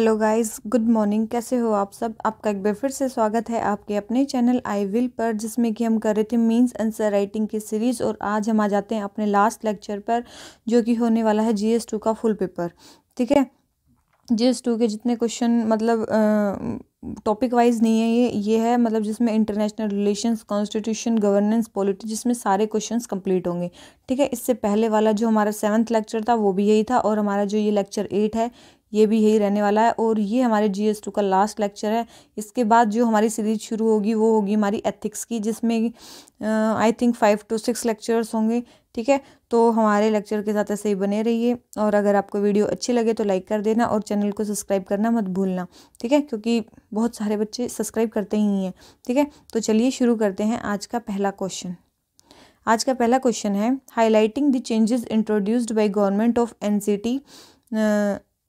hello guys good morning कैसे हो आप सब आपका एक बार फिर से स्वागत है आपके अपने चैनल आई विल पर जिसमें कि हम कर रहे थे मींस आंसर राइटिंग की सीरीज़ और आज हम आ जाते हैं अपने लास्ट लेक्चर पर जो कि होने वाला है जीएस टू का फुल पेपर ठीक है जीएस टू के जितने क्वेश्चन मतलब टॉपिक वाइज नहीं है ये ये है मतलब जिसमें international relations constitution governance polity जिसमें सारे क्वेश्चंस कंप्लीट होंगे ठीक है इससे पहले वाला जो हमारा सेवन्थ लेक्चर था वो भी यही था और हमारा जो ये लेक्चर एट है ये भी यही रहने वाला है और ये हमारे जी एस टू का लास्ट लेक्चर है इसके बाद जो हमारी सीरीज शुरू होगी वो होगी हमारी एथिक्स की जिसमें I think five to six lectures होंगे ठीक है तो हमारे लेक्चर के साथ ऐसे ही बने रहिए और अगर आपको वीडियो अच्छी लगे तो लाइक कर देना और चैनल को सब्सक्राइब करना मत भूलना ठीक है क्योंकि बहुत सारे बच्चे सब्सक्राइब करते ही हैं ठीक है तो चलिए शुरू करते हैं आज का पहला क्वेश्चन आज का पहला क्वेश्चन है highlighting the changes introduced by government of N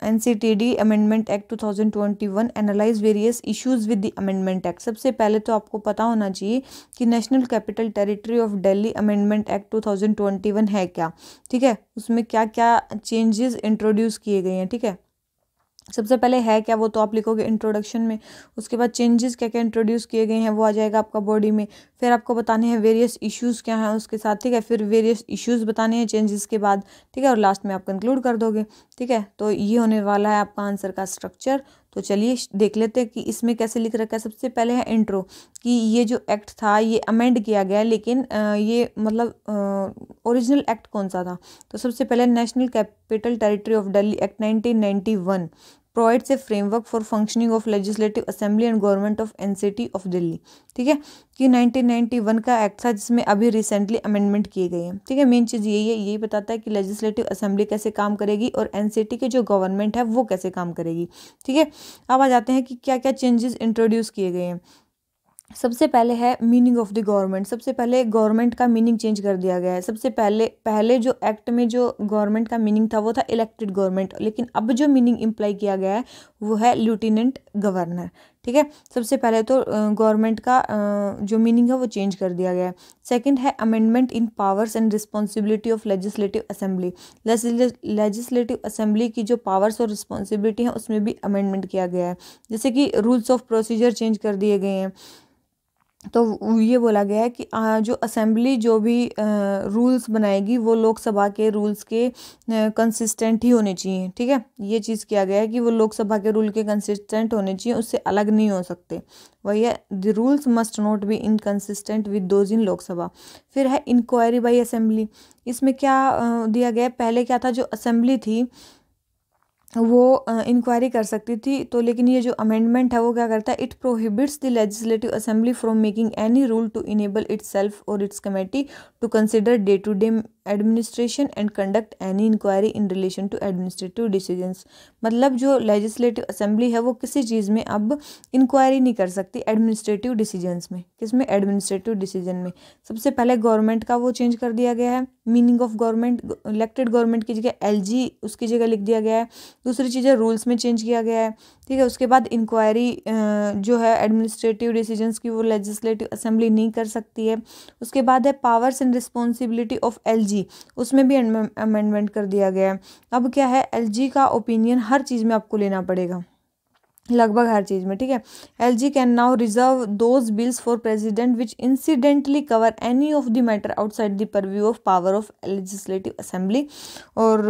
NCTD amendment act 2021 analyse various issues with the amendment act सबसे पहले तो आपको पता होना चाहिए कि national capital territory of Delhi amendment act 2021 है क्या ठीक है उसमें क्या क्या चेंजेस इंट्रोड्यूस किए गए हैं ठीक है सबसे पहले है क्या वो तो आप लिखोगे इंट्रोडक्शन में उसके बाद चेंजेस क्या क्या इंट्रोड्यूस किए गए हैं वो आ जाएगा आपका बॉडी में फिर आपको बताने हैं वेरियस इश्यूज़ क्या हैं उसके साथ ठीक है फिर वेरियस इश्यूज़ बताने हैं चेंजेस के बाद ठीक है और लास्ट में आप कंक्लूड कर दोगे ठीक है तो ये होने वाला है आपका आंसर का स्ट्रक्चर तो चलिए देख लेते हैं कि इसमें कैसे लिख रखा है सबसे पहले है इंट्रो कि ये जो एक्ट था ये अमेंड किया गया लेकिन ये मतलब ओरिजिनल एक्ट कौन सा था तो सबसे पहले national capital territory of Delhi act 1991 provides a framework for functioning of legislative assembly and government of N of Delhi ठीक है कि 1991 का एक्ट था जिसमें अभी रिसेंटली अमेंडमेंट किए गए हैं ठीक है मेन चीज़ यही है यही बताता है कि लेजिस्लेटिव असेंबली कैसे काम करेगी और एन के जो गवर्नमेंट है वो कैसे काम करेगी ठीक है अब आ जाते हैं कि क्या क्या चेंजेस इंट्रोड्यूस किए गए हैं सबसे पहले है मीनिंग ऑफ द गवर्नमेंट सबसे पहले गवर्नमेंट का मीनिंग चेंज कर दिया गया है सबसे पहले पहले जो एक्ट में जो गवर्नमेंट का मीनिंग था वो था इलेक्टेड गवर्नमेंट लेकिन अब जो मीनिंग इम्प्लाई किया गया है वो है लेफ्टिनेंट गवर्नर ठीक है सबसे पहले तो गवर्नमेंट का जो मीनिंग है वो चेंज कर दिया गया है सेकंड है amendment in powers and responsibility of legislative assembly legislative assembly की जो पावर्स और रिस्पॉन्सिबिलिटी हैं उसमें भी अमेंडमेंट किया गया है जैसे कि रूल्स ऑफ प्रोसीजर चेंज कर दिए गए हैं तो ये बोला गया है कि जो असेंबली जो भी रूल्स बनाएगी वो लोकसभा के रूल्स के कंसिस्टेंट ही होने चाहिए ठीक है ये चीज़ किया गया है कि वो लोकसभा के रूल के कंसिस्टेंट होने चाहिए उससे अलग नहीं हो सकते वही है the rules must not be inconsistent with those in Lok Sabha फिर है इंक्वायरी बाई असेंबली इसमें क्या दिया गया पहले क्या था जो असेंबली थी वो इंक्वायरी कर सकती थी तो लेकिन ये जो अमेंडमेंट है वो क्या करता है it prohibits the legislative assembly from making any rule to enable its self or its committee to consider day to day administration and conduct any inquiry in relation to administrative decision मतलब जो legislative assembly है वो किसी चीज़ में अब inquiry नहीं कर सकती एडमिनिस्ट्रेटिव डिसीजनस में किस में एडमिनिस्ट्रेटिव डिसीजन में सबसे पहले गवर्नमेंट का वो चेंज कर दिया गया है meaning of government elected government की जगह एल उसकी जगह लिख दिया गया है दूसरी चीज़ है रूल्स में चेंज किया गया है ठीक है उसके बाद इंक्वायरी जो है एडमिनिस्ट्रेटिव डिसीजंस की वो लेजिस्लेटिव असेंबली नहीं कर सकती है उसके बाद है powers and responsibility of L उसमें भी अमेंडमेंट कर दिया गया है अब क्या है एल का ओपिनियन हर चीज़ में आपको लेना पड़ेगा लगभग हर चीज़ में ठीक है L G can now reserve those bills for president which incidentally cover any of the matter outside the purview of power of legislative assembly और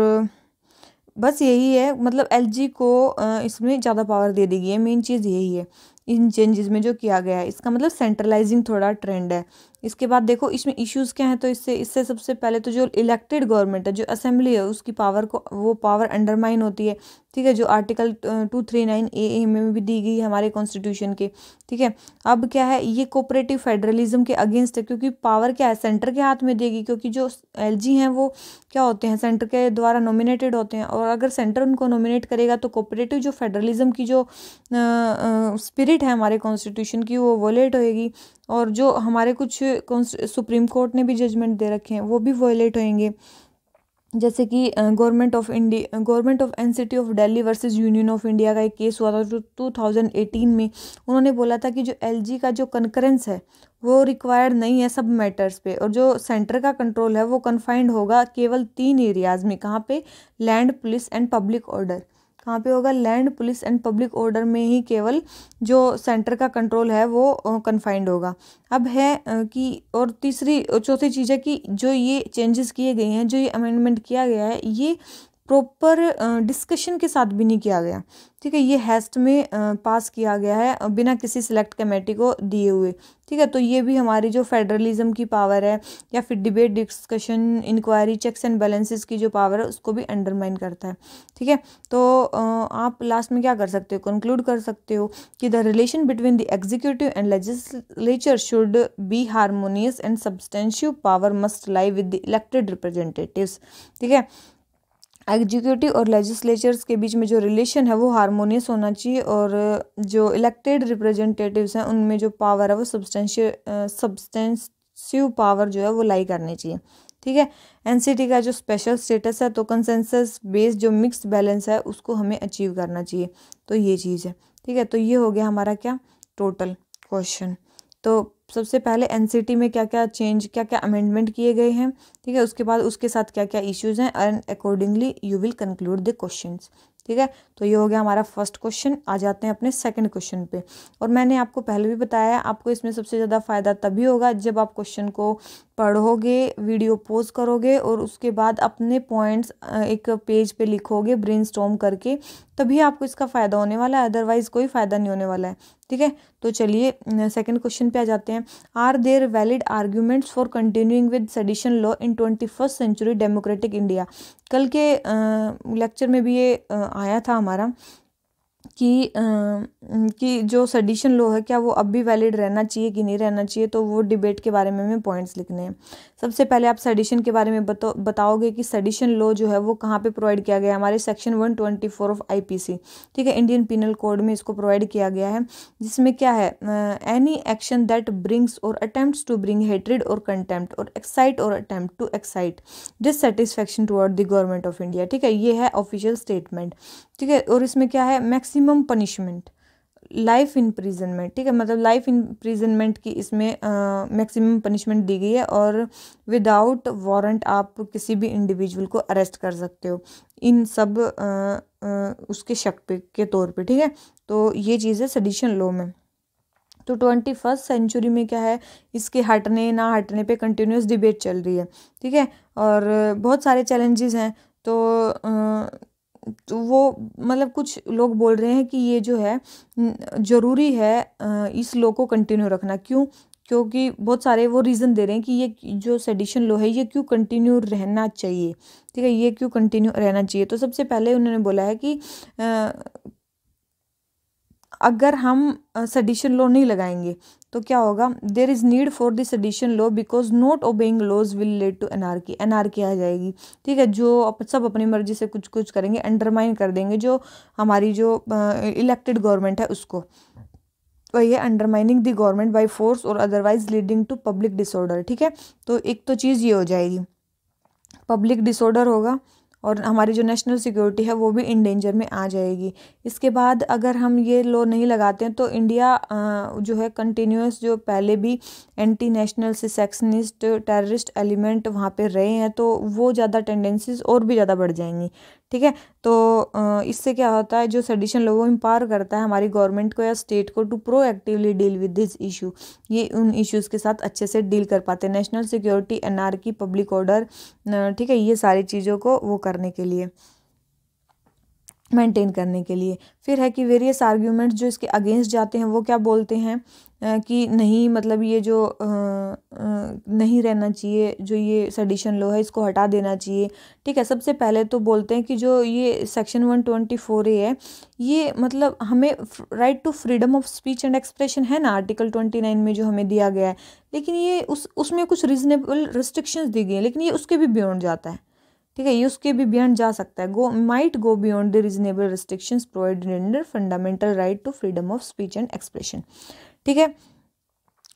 बस यही है मतलब एल को इसमें ज़्यादा पावर दे दी गई है मेन चीज़ यही है इन चेंजेस में जो किया गया है इसका मतलब सेंट्रलाइजिंग थोड़ा ट्रेंड है इसके बाद देखो इसमें इश्यूज क्या हैं तो इससे इससे सबसे पहले तो जो इलेक्टेड गवर्नमेंट है जो असेंबली है उसकी पावर को वो पावर अंडरमाइन होती है ठीक है जो article two three nine A A में भी दी गई है हमारे कॉन्स्टिट्यूशन के ठीक है अब क्या है ये कोऑपरेटिव फेडरलिज्म के अगेंस्ट है क्योंकि पावर क्या है सेंटर के हाथ में देगी क्योंकि जो एल हैं वो क्या होते हैं सेंटर के द्वारा नॉमिनेटेड होते हैं और अगर सेंटर उनको नॉमिनेट करेगा तो कोऑपरेटिव जो फेडरलिज्म की जो स्पिरिट है हमारे कॉन्स्टिट्यूशन की वो वोलेट होएगी और जो हमारे कुछ सुप्रीम कोर्ट ने भी जजमेंट दे रखे हैं वो भी वोलेट होएंगे जैसे कि government of India government of NCT of Delhi versus union of India का एक केस हुआ था जो टू थाउजेंड एटीन में उन्होंने बोला था कि जो एलजी का जो कंकरेंस है वो रिक्वायर्ड नहीं है सब मैटर्स पे और जो सेंटर का कंट्रोल है वो कन्फाइंड होगा केवल तीन एरियाज़ में कहाँ पे land police and public order कहाँ पे होगा land police and public order में ही केवल जो सेंटर का कंट्रोल है वो कन्फाइंड होगा अब है कि और तीसरी चौथी चीज़ है कि जो ये चेंजेस किए गए हैं जो ये अमेंडमेंट किया गया है ये प्रॉपर डिस्कशन के साथ भी नहीं किया गया ठीक है ये हेस्ट में पास किया गया है बिना किसी सिलेक्ट कमेटी को दिए हुए ठीक है तो ये भी हमारी जो फेडरलिज्म की पावर है या फिर debate discussion inquiry checks and balances की जो पावर है उसको भी अंडरमाइन करता है ठीक है तो आप लास्ट में क्या कर सकते हो कंक्लूड कर सकते हो कि the relation between the executive and legislature should be harmonious and substantive power must lie with the elected representative ठीक है एग्जीक्यूटिव और लेजिस्लेचर्स के बीच में जो रिलेशन है वो हारमोनियस होना चाहिए और जो इलेक्टेड रिप्रेजेंटेटिव्स हैं उनमें जो पावर है वो सब्सटेंशियल सब्सटेंसिव पावर जो है वो लाई करनी चाहिए ठीक है एनसीटी का जो स्पेशल स्टेटस है तो कंसेंसस बेस्ड जो मिक्स बैलेंस है उसको हमें अचीव करना चाहिए तो ये चीज़ है ठीक है तो ये हो गया हमारा क्या टोटल क्वेश्चन तो सबसे पहले एनसीटी में क्या क्या चेंज क्या क्या अमेंडमेंट किए गए हैं ठीक है उसके बाद उसके साथ क्या क्या इश्यूज़ हैं and accordingly you will conclude the question ठीक है तो ये हो गया हमारा फर्स्ट क्वेश्चन आ जाते हैं अपने सेकंड क्वेश्चन पे और मैंने आपको पहले भी बताया आपको इसमें सबसे ज़्यादा फ़ायदा तभी होगा जब आप क्वेश्चन को पढ़ोगे वीडियो पोज करोगे और उसके बाद अपने पॉइंट्स एक पेज पे लिखोगे ब्रेन करके तभी आपको इसका फ़ायदा होने वाला है अदरवाइज़ कोई फ़ायदा नहीं होने वाला है ठीक है तो चलिए सेकंड क्वेश्चन पे आ जाते हैं are there valid arguments for continuing with sedition law in twenty first century democratic India कल के लेक्चर में भी ये आया था हमारा कि कि जो सडिशन लॉ है क्या वो अब भी वैलिड रहना चाहिए कि नहीं रहना चाहिए तो वो डिबेट के बारे में हमें पॉइंट्स लिखने हैं सबसे पहले आप सडिशन के बारे में बतो, बताओगे कि सडिशन लॉ जो है वो कहाँ पे प्रोवाइड किया गया है हमारे सेक्शन 124 ऑफ आईपीसी ठीक है इंडियन पिनल कोड में इसको प्रोवाइड किया गया है जिसमें क्या है any action that brings or attempt to bring hatred or contempt or excite or attempt to excite dissatisfaction toward the government of India ठीक है ये है ऑफिशियल स्टेटमेंट ठीक है और इसमें क्या है मैक्सिमम पनिशमेंट लाइफ इम्प्रिजनमेंट ठीक है मतलब लाइफ इम्प्रिजनमेंट की इसमें मैक्सिमम पनिशमेंट दी गई है और विदाउट वारंट आप किसी भी इंडिविजुअल को अरेस्ट कर सकते हो इन सब आ, आ, उसके शक पे के तौर पे ठीक है तो ये चीज़ है सडिशन लॉ में तो ट्वेंटी फर्स्ट सेंचुरी में क्या है इसके हटने ना हटने पे कंटिन्यूस डिबेट चल रही है ठीक है और बहुत सारे चैलेंजेस हैं तो आ, तो वो मतलब कुछ लोग बोल रहे हैं कि ये जो है ज़रूरी है इस लॉ को कंटिन्यू रखना क्यों क्योंकि बहुत सारे वो रीज़न दे रहे हैं कि ये जो सेडिशन लॉ है ये क्यों कंटिन्यू रहना चाहिए ठीक है ये क्यों कंटिन्यू रहना चाहिए तो सबसे पहले उन्होंने बोला है कि आ, अगर हम सेडिशन लॉ नहीं लगाएंगे तो क्या होगा there is need for this sedition law because not obeying laws will lead to आर की आ जाएगी ठीक है जो सब अपनी मर्जी से कुछ कुछ करेंगे अंडरमाइन कर देंगे जो हमारी जो इलेक्टेड uh, गवर्नमेंट है उसको वही है undermining the government by force or otherwise leading to public disorder ठीक है तो एक तो चीज़ ये हो जाएगी पब्लिक डिसऑर्डर होगा और हमारी जो नेशनल सिक्योरिटी है वो भी इन डेंजर में आ जाएगी इसके बाद अगर हम ये लॉ नहीं लगाते हैं तो इंडिया जो है कंटिन्यूस जो पहले भी anti national secessionist terrorist element वहाँ पर रहे हैं तो वो ज़्यादा टेंडेंसीज और भी ज़्यादा बढ़ जाएंगी ठीक है तो इससे क्या होता है जो सडिशन लोगों को एम्पावर करता है हमारी गवर्नमेंट को या स्टेट को to proactively deal with this issue ये उन इश्यूज़ के साथ अच्छे से डील कर पाते हैं नेशनल सिक्योरिटी की पब्लिक ऑर्डर ठीक है ये सारी चीज़ों को वो करने के लिए मेंटेन करने के लिए फिर है कि वेरियस आर्ग्यूमेंट्स जो इसके अगेंस्ट जाते हैं वो क्या बोलते हैं कि नहीं मतलब ये जो नहीं रहना चाहिए जो ये सडिशन लो है इसको हटा देना चाहिए ठीक है सबसे पहले तो बोलते हैं कि जो ये section one twenty four A है ये मतलब हमें right to freedom of speech and expression है ना आर्टिकल ट्वेंटी नाइन में जो हमें दिया गया है लेकिन ये उस उसमें कुछ रिजनेबल रिस्ट्रिक्शंस दी गई हैं लेकिन ये उसके भी बियॉन्ड जाता है ठीक है ये उसके भी बियॉन्ड जा सकता है go might go beyond the reasonable restrictions provided under fundamental right to freedom of speech and expression ठीक है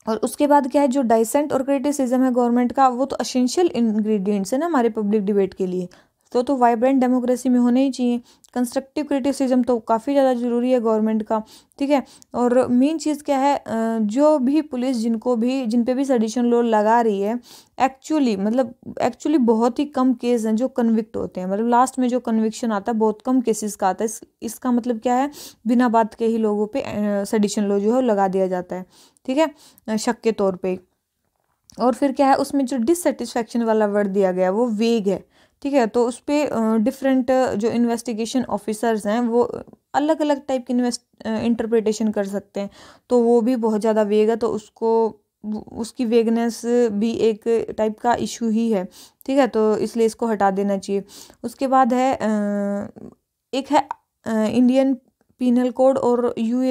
और उसके बाद क्या है जो डाइसेंट और क्रिटिसिज्म है गवर्नमेंट का वो तो असेंशियल इंग्रेडिएंट्स है ना हमारे पब्लिक डिबेट के लिए तो तो वाइब्रेंट डेमोक्रेसी में होने ही चाहिए कंस्ट्रक्टिव क्रिटिसिज्म तो काफ़ी ज़्यादा ज़रूरी है गवर्नमेंट का ठीक है और मेन चीज़ क्या है जो भी पुलिस जिनको भी जिन पे भी सडिशन लो लगा रही है एक्चुअली मतलब एक्चुअली बहुत ही कम केस हैं जो कन्विक्ट होते हैं मतलब लास्ट में जो कन्विक्शन आता है बहुत कम केसेस का आता है इस, इसका मतलब क्या है बिना बात के ही लोगों पर सडिशन लो जो है लगा दिया जाता है ठीक है शक के तौर पर और फिर क्या है उसमें जो डिससेटिस्फैक्शन वाला वर्ड दिया गया वो वेग है ठीक है तो उस पर डिफरेंट जो इन्वेस्टिगेशन ऑफिसर्स हैं वो अलग अलग टाइप की इन्वेस्ट इंटरप्रिटेशन कर सकते हैं तो वो भी बहुत ज़्यादा वेग है तो उसको उसकी वेगनेस भी एक टाइप का इशू ही है ठीक है तो इसलिए इसको हटा देना चाहिए उसके बाद है एक है इंडियन पीनल कोड और यू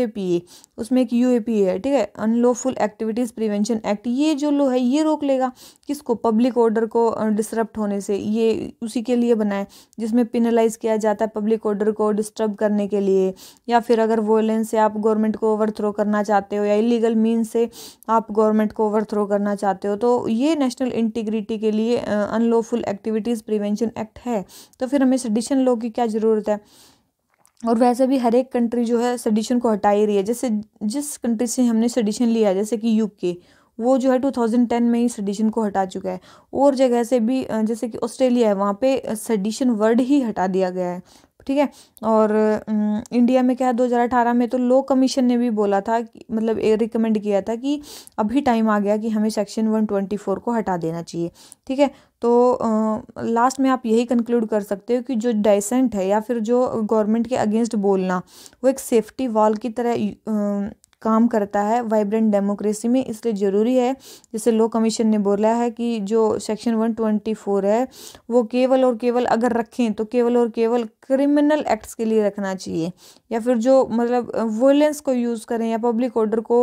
उसमें एक यू है ठीक है अनलॉफुल एक्टिविटीज़ प्रिवेंशन एक्ट ये जो लो है ये रोक लेगा किसको पब्लिक ऑर्डर को डिस्टर्ब होने से ये उसी के लिए बनाए जिसमें पिनलाइज किया जाता है पब्लिक ऑर्डर को डिस्टर्ब करने के लिए या फिर अगर वोलेंस से आप गवर्नमेंट को ओवरथ्रो करना चाहते हो या इलीगल मीन से आप गवर्नमेंट को ओवरथ्रो करना चाहते हो तो ये नेशनल इंटीग्रिटी के लिए अनलॉफुल एक्टिविटीज़ प्रिवेंशन एक्ट है तो फिर हमें सडिशन लॉ की क्या ज़रूरत है और वैसे भी हर एक कंट्री जो है सडिशन को हटा ही रही है जैसे जिस कंट्री से हमने सडिशन लिया है जैसे कि यूके वो जो है 2010 में ही सडिशन को हटा चुका है और जगह से भी जैसे कि ऑस्ट्रेलिया है वहाँ पे सडिशन वर्ड ही हटा दिया गया है ठीक है और इंडिया में क्या है दो में तो लॉ कमीशन ने भी बोला था मतलब रिकमेंड किया था कि अभी टाइम आ गया कि हमें सेक्शन 124 को हटा देना चाहिए ठीक है तो लास्ट में आप यही कंक्लूड कर सकते हो कि जो डाइसेंट है या फिर जो गवर्नमेंट के अगेंस्ट बोलना वो एक सेफ्टी वॉल की तरह काम करता है वाइब्रेंट डेमोक्रेसी में इसलिए ज़रूरी है जैसे लो कमीशन ने बोला है कि जो सेक्शन 124 है वो केवल और केवल अगर रखें तो केवल और केवल क्रिमिनल एक्ट्स के लिए रखना चाहिए या फिर जो मतलब वोलेंस को यूज़ करें या पब्लिक ऑर्डर को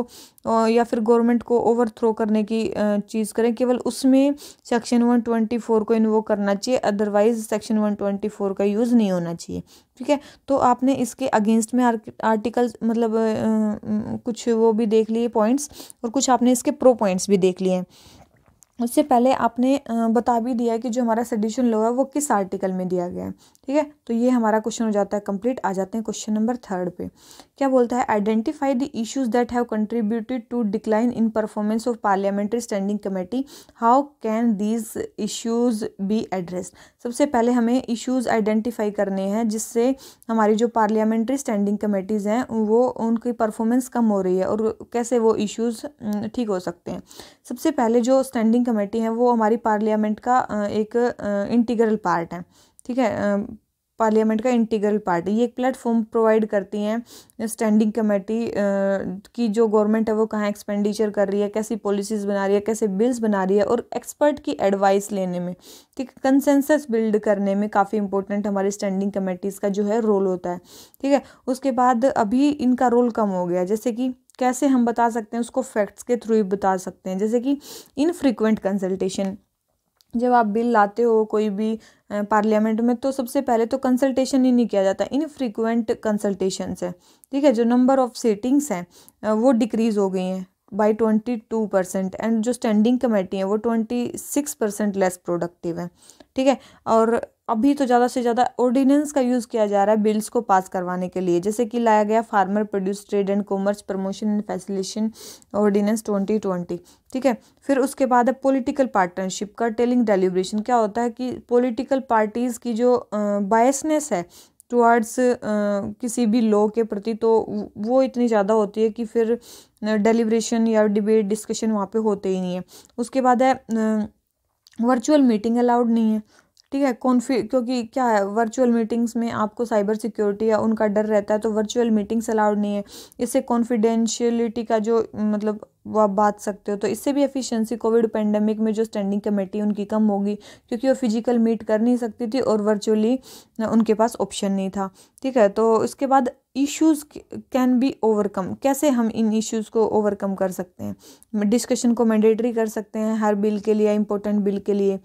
या फिर गवर्नमेंट को ओवर थ्रो करने की चीज़ करें केवल उसमें सेक्शन वन ट्वेंटी फोर को इन्वो करना चाहिए otherwise section one twenty four का यूज़ नहीं होना चाहिए ठीक है तो आपने इसके अगेंस्ट में आर्टिकल मतलब कुछ वो भी देख लिए पॉइंट्स और कुछ आपने इसके प्रो पॉइंट्स भी देख लिए हैं उससे पहले आपने बता भी दिया है कि जो हमारा सेडिशन लॉ है वो किस आर्टिकल में दिया गया है ठीक है तो ये हमारा क्वेश्चन हो जाता है कंप्लीट आ जाते हैं क्वेश्चन नंबर थर्ड पे क्या बोलता है identify the issues that have contributed to decline in performance of parliamentary standing committee how can these issues be address सबसे पहले हमें इश्यूज आइडेंटिफाई करने हैं जिससे हमारी जो पार्लियामेंट्री स्टैंडिंग कमेटीज़ हैं वो उनकी परफॉर्मेंस कम हो रही है और कैसे वो इश्यूज़ ठीक हो सकते हैं सबसे पहले जो स्टैंडिंग कमेटी है वो हमारी पार्लियामेंट का एक इंटीग्रल पार्ट है ठीक है पार्लियामेंट का इंटीग्रल पार्ट ये एक प्लेटफॉर्म प्रोवाइड करती हैं स्टैंडिंग कमेटी की जो गवर्नमेंट है वो कहाँ एक्सपेंडिचर कर रही है कैसी पॉलिसीज़ बना रही है कैसे बिल्स बना रही है और एक्सपर्ट की एडवाइस लेने में ठीक है कंसेंसस बिल्ड करने में काफ़ी इंपॉर्टेंट हमारी स्टैंडिंग कमेटीज़ का जो है रोल होता है ठीक है उसके बाद अभी इनका रोल कम हो गया जैसे कि कैसे हम बता सकते हैं उसको फैक्ट्स के थ्रू ही बता सकते हैं जैसे कि इनफ्रीक्वेंट कंसल्टेशन जब आप बिल लाते हो कोई भी पार्लियामेंट में तो सबसे पहले तो कंसल्टेशन ही नहीं किया जाता इन फ्रीक्वेंट कंसल्टेशन है ठीक है जो नंबर ऑफ सीटिंग्स हैं वो डिक्रीज़ हो गई हैं by twenty two percent and जो स्टैंडिंग कमेटी है वो twenty six percent less productive है ठीक है और अभी तो ज़्यादा से ज़्यादा ऑर्डिनेंस का यूज़ किया जा रहा है बिल्स को पास करवाने के लिए जैसे कि लाया गया farmer produce trade and commerce promotion and facilitation ordinance twenty twenty ठीक है फिर उसके बाद है पोलिटिकल पार्टनरशिप का टेलिंग डेलीब्रेशन क्या होता है कि पोलिटिकल पार्टीज़ की जो बायसनेस है टुअर्ड्स किसी भी लॉ के प्रति तो वो इतनी ज़्यादा होती है कि फिर डेलीब्रेशन या डिबेट डिस्कशन वहाँ पर होते ही नहीं है उसके बाद है वर्चुअल मीटिंग अलाउड नहीं है ठीक है कॉन्फी क्योंकि क्या है वर्चुअल मीटिंग्स में आपको साइबर सिक्योरिटी या उनका डर रहता है तो वर्चुअल मीटिंग्स अलाउड नहीं है इससे कॉन्फिडेंशियलिटी का जो मतलब वो आप बात सकते हो तो इससे भी एफिशिएंसी कोविड पेंडेमिक में जो स्टैंडिंग कमेटी उनकी कम होगी क्योंकि वो फिजिकल मीट कर नहीं सकती थी और वर्चुअली उनके पास ऑप्शन नहीं था ठीक है तो इसके बाद इश्यूज़ कैन बी ओवरकम कैसे हम इन इश्यूज़ को ओवरकम कर सकते हैं डिस्कशन को मैंडेटरी कर सकते हैं हर बिल के लिए इम्पोर्टेंट बिल के लिए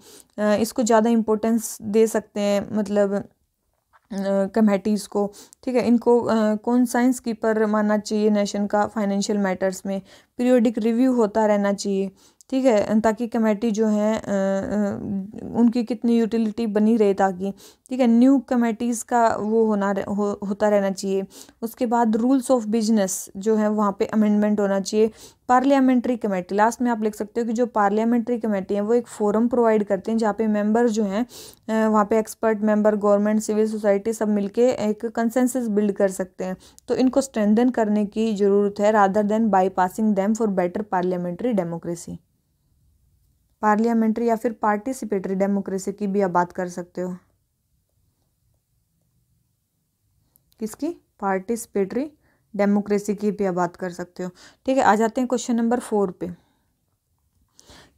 इसको ज़्यादा इंपॉर्टेंस दे सकते हैं मतलब कमेटीज़ को ठीक है इनको कौन साइंस कीपर मानना चाहिए नेशन का फाइनेंशियल मैटर्स में पीरियोडिक रिव्यू होता रहना चाहिए ठीक है ताकि कमेटी जो है उनकी कितनी यूटिलिटी बनी रहे ताकि ठीक है न्यू कमेटीज़ का वो होना हो, होता रहना चाहिए उसके बाद रूल्स ऑफ बिजनेस जो है वहाँ पे अमेंडमेंट होना चाहिए पार्लियामेंट्री कमेटी लास्ट में आप लिख सकते हो कि जो पार्लियामेंट्री कमेटी है वो एक फोरम प्रोवाइड करते हैं जहाँ पे मेंबर जो हैं वहाँ पे expert member government civil society सब मिलके एक कंसेंसस बिल्ड कर सकते हैं तो इनको स्ट्रेंथन करने की ज़रूरत है rather than by passing them for better parliamentary democracy parliamentary या फिर पार्टिसिपेटरी डेमोक्रेसी की भी आप बात कर सकते हो किसकी पार्टिसिपेटरी डेमोक्रेसी की भी आप बात कर सकते हो ठीक है आ जाते हैं क्वेश्चन नंबर फोर पे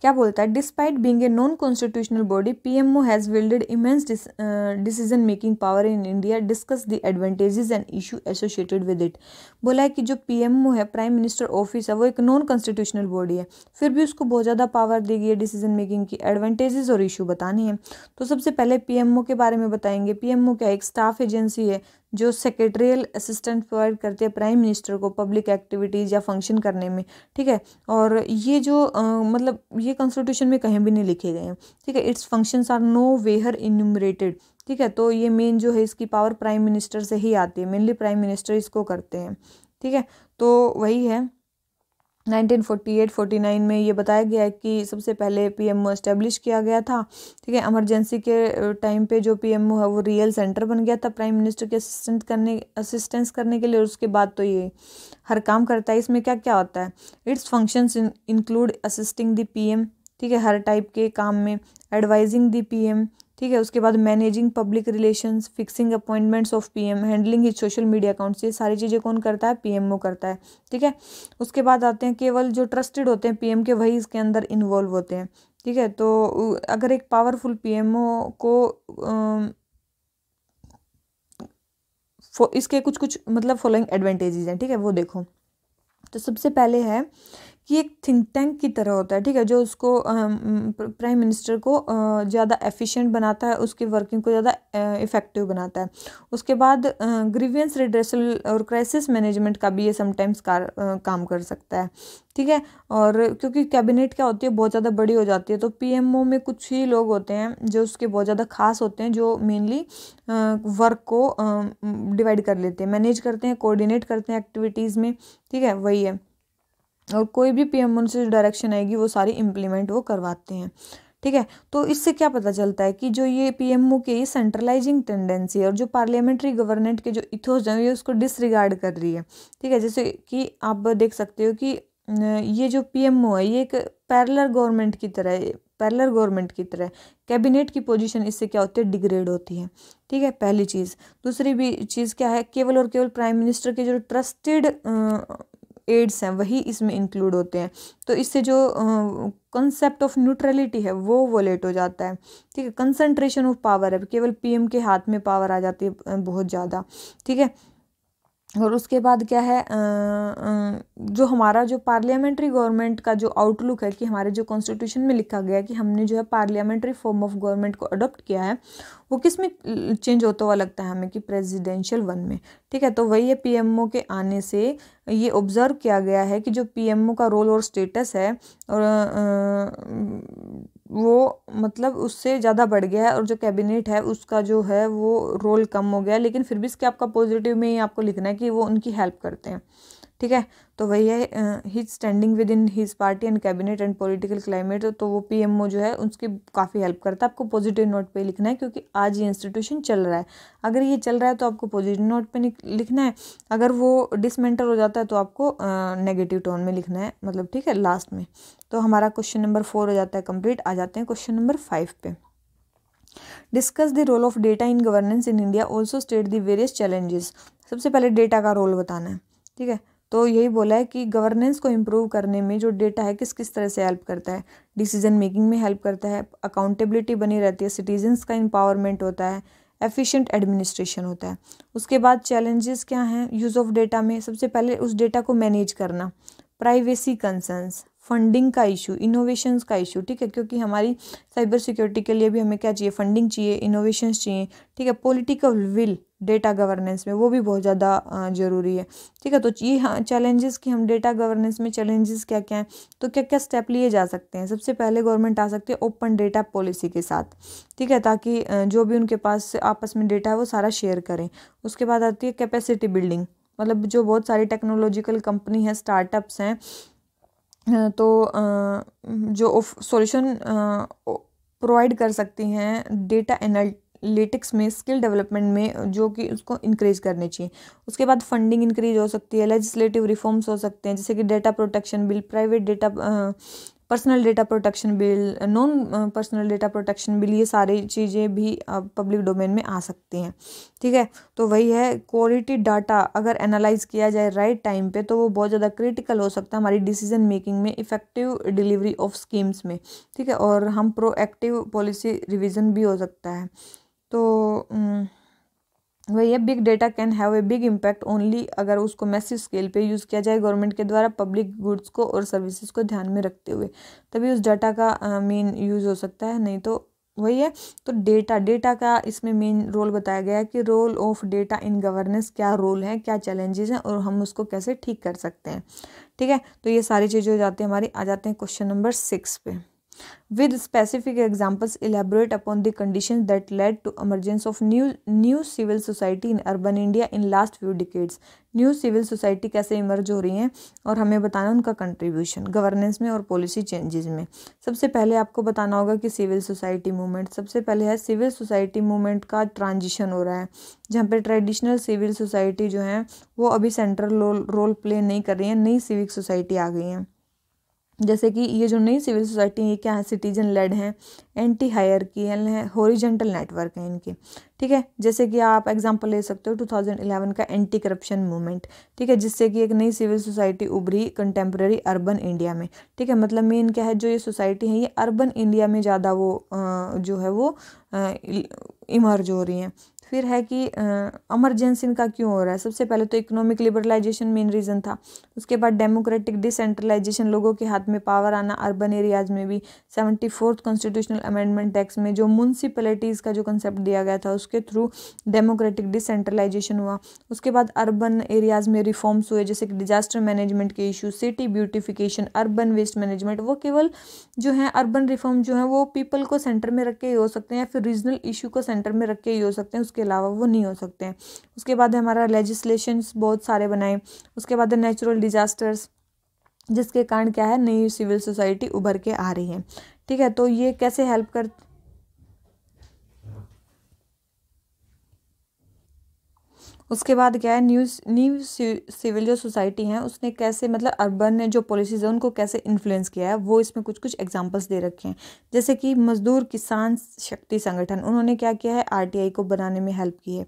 क्या बोलता है despite being a non constitutional body PMO has wielded immense decision making power in India discuss the advantages and issue associated with it बोला है कि जो पीएमओ है प्राइम मिनिस्टर ऑफिस है वो एक नॉन कॉन्स्टिट्यूशनल बॉडी है फिर भी उसको बहुत ज़्यादा पावर दी गई है डिसीजन मेकिंग की एडवांटेजेस और इशू बताने हैं तो सबसे पहले पी के बारे में बताएंगे पी क्या एक स्टाफ एजेंसी है जो सेक्रेटरियल असिस्टेंट प्रोवाइड करते हैं प्राइम मिनिस्टर को पब्लिक एक्टिविटीज़ या फंक्शन करने में ठीक है और ये जो आ, मतलब ये कॉन्स्टिट्यूशन में कहीं भी नहीं लिखे गए हैं ठीक है its functions are nowhere enumerated ठीक है तो ये मेन जो है इसकी पावर प्राइम मिनिस्टर से ही आती है मेनली प्राइम मिनिस्टर इसको करते हैं ठीक है तो वही है 1948-49 में ये बताया गया है कि सबसे पहले पीएमओ एस्टेब्लिश किया गया था ठीक है एमरजेंसी के टाइम पे जो पीएमओ है वो रियल सेंटर बन गया था प्राइम मिनिस्टर के असिस्टेंट करने असिस्टेंस करने के लिए और उसके बाद तो ये हर काम करता है इसमें क्या क्या होता है its functions include assisting the PM ठीक है हर टाइप के काम में एडवाइजिंग द पी ठीक है उसके बाद managing public relations fixing appointments of PM handling his social media accounts ये सारी चीज़ें कौन करता है पीएमओ करता है ठीक है उसके बाद आते हैं केवल जो ट्रस्टेड होते हैं पीएम के वही इसके अंदर इन्वॉल्व होते हैं ठीक है तो अगर एक पावरफुल पीएमओ को इसके कुछ कुछ मतलब फॉलोइंग एडवांटेजेस हैं ठीक है वो देखो तो सबसे पहले है ये एक थिंक टैंक की तरह होता है ठीक है जो उसको प्राइम मिनिस्टर को ज़्यादा एफिशिएंट बनाता है उसकी वर्किंग को ज़्यादा इफ़ेक्टिव बनाता है उसके बाद ग्रीवियंस रिड्रेसल और क्राइसिस मैनेजमेंट का भी ये समटाइम्स काम कर सकता है ठीक है और क्योंकि कैबिनेट क्या होती है बहुत ज़्यादा बड़ी हो जाती है तो पी में कुछ ही लोग होते हैं जो उसके बहुत ज़्यादा खास होते हैं जो मेनली वर्क को डिवाइड कर लेते हैं मैनेज करते हैं कोऑर्डिनेट करते हैं एक्टिविटीज़ में ठीक है वही है और कोई भी से उनसे डायरेक्शन आएगी वो सारी इम्प्लीमेंट वो करवाते हैं ठीक है तो इससे क्या पता चलता है कि जो ये पीएमओ के ये सेंट्रलाइजिंग टेंडेंसी है और जो पार्लियामेंट्री गवर्नेंट के जो इथोस हैं ये उसको डिसरिगार्ड कर रही है ठीक है जैसे कि आप देख सकते हो कि ये जो पीएमओ है ये एक पैरलर गवर्नमेंट की तरह है पैरलर गवर्नमेंट की तरह कैबिनेट की पोजीशन इससे क्या होती है डिग्रेड होती है ठीक है पहली चीज़ दूसरी भी चीज़ क्या है केवल और केवल प्राइम मिनिस्टर के जो ट्रस्टेड एड्स हैं वही इसमें इंक्लूड होते हैं तो इससे जो कंसेप्ट ऑफ न्यूट्रलिटी है वो वोलेट हो जाता है ठीक है कंसंट्रेशन ऑफ पावर है केवल पीएम के हाथ में पावर आ जाती है बहुत ज़्यादा ठीक है और उसके बाद क्या है जो हमारा जो पार्लियामेंट्री गवर्नमेंट का जो आउटलुक है कि हमारे जो कॉन्स्टिट्यूशन में लिखा गया है कि हमने जो है पार्लियामेंट्री फॉर्म ऑफ गवर्नमेंट को अडोप्ट किया है वो किस में चेंज होता हुआ लगता है हमें कि प्रेसिडेंशियल वन में ठीक है तो वही है पीएमओ के आने से ये ऑब्ज़र्व किया गया है कि जो पीएमओ का रोल और स्टेटस है और वो मतलब उससे ज़्यादा बढ़ गया है और जो कैबिनेट है उसका जो है वो रोल कम हो गया है लेकिन फिर भी इसके आपका पॉजिटिव में ही आपको लिखना है कि वो उनकी हेल्प करते हैं ठीक है तो वही है he standing within his party and cabinet and political climate तो वो पीएमओ जो है उसकी काफ़ी हेल्प करता है आपको पॉजिटिव नोट पे लिखना है क्योंकि आज ये इंस्टीट्यूशन चल रहा है अगर ये चल रहा है तो आपको पॉजिटिव नोट पे लिखना है अगर वो डिसमेंटल हो जाता है तो आपको नेगेटिव टोन में लिखना है मतलब ठीक है लास्ट में तो हमारा क्वेश्चन नंबर फोर हो जाता है कम्प्लीट आ जाते हैं क्वेश्चन नंबर फाइव पे discuss the role of data in governance in India also state the various challenges सबसे पहले डेटा का रोल बताना है ठीक है तो यही बोला है कि गवर्नेंस को इम्प्रूव करने में जो डेटा है किस किस तरह से हेल्प करता है डिसीजन मेकिंग में हेल्प करता है अकाउंटेबिलिटी बनी रहती है सिटीजन्स का इम्पावरमेंट होता है एफिशिएंट एडमिनिस्ट्रेशन होता है उसके बाद चैलेंजेस क्या हैं यूज़ ऑफ डेटा में सबसे पहले उस डेटा को मैनेज करना प्राइवेसी कंसर्नस फंडिंग का इशू इनोवेशंस का इशू ठीक है क्योंकि हमारी साइबर सिक्योरिटी के लिए भी हमें क्या चाहिए फंडिंग चाहिए इनोवेशंस चाहिए ठीक है पॉलिटिकल विल डेटा गवर्नेंस में वो भी बहुत ज़्यादा ज़रूरी है ठीक है तो ये हाँ चैलेंजेस की हम डेटा गवर्नेंस में चैलेंजेस क्या क्या हैं तो क्या क्या स्टेप लिए जा सकते हैं सबसे पहले गवर्नमेंट आ सकती है ओपन डेटा पॉलिसी के साथ ठीक है ताकि जो भी उनके पास आपस में डेटा है वो सारा शेयर करें उसके बाद आती है कैपेसिटी बिल्डिंग मतलब जो बहुत सारी टेक्नोलॉजिकल कंपनी है स्टार्टअप्स हैं तो जो सॉल्यूशन प्रोवाइड कर सकती हैं डेटा एनालिटिक्स में स्किल डेवलपमेंट में जो कि उसको इंक्रीज करने चाहिए उसके बाद फंडिंग इंक्रीज हो सकती है लेजिस्लेटिव रिफॉर्म्स हो सकते हैं जैसे कि data protection bill private data personal data protection bill non personal data protection bill ये सारी चीज़ें भी पब्लिक डोमेन में आ सकती हैं ठीक है तो वही है क्वालिटी डाटा अगर एनालाइज किया जाए राइट टाइम पे तो वो बहुत ज़्यादा क्रिटिकल हो सकता है हमारी डिसीजन मेकिंग में इफेक्टिव डिलीवरी ऑफ स्कीम्स में ठीक है और हम प्रोएक्टिव पॉलिसी रिविज़न भी हो सकता है तो वही है big data can have a big impact only अगर उसको मैसिव स्केल पे यूज़ किया जाए गवर्नमेंट के द्वारा पब्लिक गुड्स को और सर्विसेज को ध्यान में रखते हुए तभी उस डाटा का मेन uh, यूज़ हो सकता है नहीं तो वही है तो डेटा डेटा का इसमें मेन रोल बताया गया है कि role of data in governance क्या रोल है क्या चैलेंजेस हैं और हम उसको कैसे ठीक कर सकते हैं ठीक है तो ये सारी चीज़ें हो जाती हैं हमारी आ जाते हैं क्वेश्चन नंबर सिक्स पे with specific examples elaborate upon the condition that led to emergence of new new civil society in urban India in last few decades new civil society कैसे इमर्ज हो रही हैं और हमें बताना उनका कंट्रीब्यूशन गवर्नेंस में और पॉलिसी चेंजेस में सबसे पहले आपको बताना होगा कि सिविल सोसाइटी मूवमेंट सबसे पहले है सिविल सोसाइटी मूवमेंट का ट्रांजिशन हो रहा है जहाँ पे ट्रेडिशनल सिविल सोसाइटी जो है वो अभी सेंट्रल रोल प्ले नहीं कर रही है नई सिविक सोसाइटी आ गई हैं जैसे कि ये जो नई सिविल सोसाइटी है ये क्या है सिटीजन लेड हैं एंटी की हैं हॉरिजेंटल नेटवर्क हैं इनके ठीक है जैसे कि आप एग्जांपल ले सकते हो 2011 का एंटी करप्शन मूवमेंट ठीक है जिससे कि एक नई सिविल सोसाइटी उभरी कंटेम्प्रेरी अर्बन इंडिया में ठीक है मतलब मेन क्या है जो ये सोसाइटी है ये अर्बन इंडिया में ज़्यादा वो जो है वो इमर्ज हो रही हैं फिर है कि अमरजेंसी इनका क्यों हो रहा है सबसे पहले तो इकोनॉमिक लिबरलाइजेशन मेन रीज़न था उसके बाद डेमोक्रेटिक डिसेंट्रलाइजेशन लोगों के हाथ में पावर आना अर्बन एरियाज़ में भी सेवेंटी फोर्थ कॉन्स्टिट्यूशनल अमेंडमेंट टैक्स में जो म्यूनसिपलिटीज़ का जो कंसेप्ट दिया गया था उसके थ्रू डेमोक्रेटिक डिसेंट्रलाइजेशन हुआ उसके बाद अर्बन एरियाज़ में रिफॉर्म्स हुए जैसे कि डिजास्टर मैनेजमेंट के issue city beautification urban waste management वो केवल जो है अर्बन रिफॉर्म जो है वो पीपल को सेंटर में रख के ही हो सकते हैं या फिर रीजनल इशू को सेंटर में रख के ही हो सकते हैं उसके उसके अलावा वो नहीं हो सकते हैं उसके बाद हमारा लेजिस्लेशन बहुत सारे बनाए उसके बाद नेचुरल डिजास्टर्स जिसके कारण क्या है नई सिविल सोसाइटी उभर के आ रही है ठीक है तो ये कैसे हेल्प कर उसके बाद क्या है न्यू न्यू सिविल जो सोसाइटी है उसने कैसे मतलब अर्बन ने जो पॉलिसीज़ है उनको कैसे इन्फ्लुएंस किया है वो इसमें कुछ कुछ एग्जांपल्स दे रखे हैं जैसे कि मजदूर किसान शक्ति संगठन उन्होंने क्या किया है आरटीआई को बनाने में हेल्प की है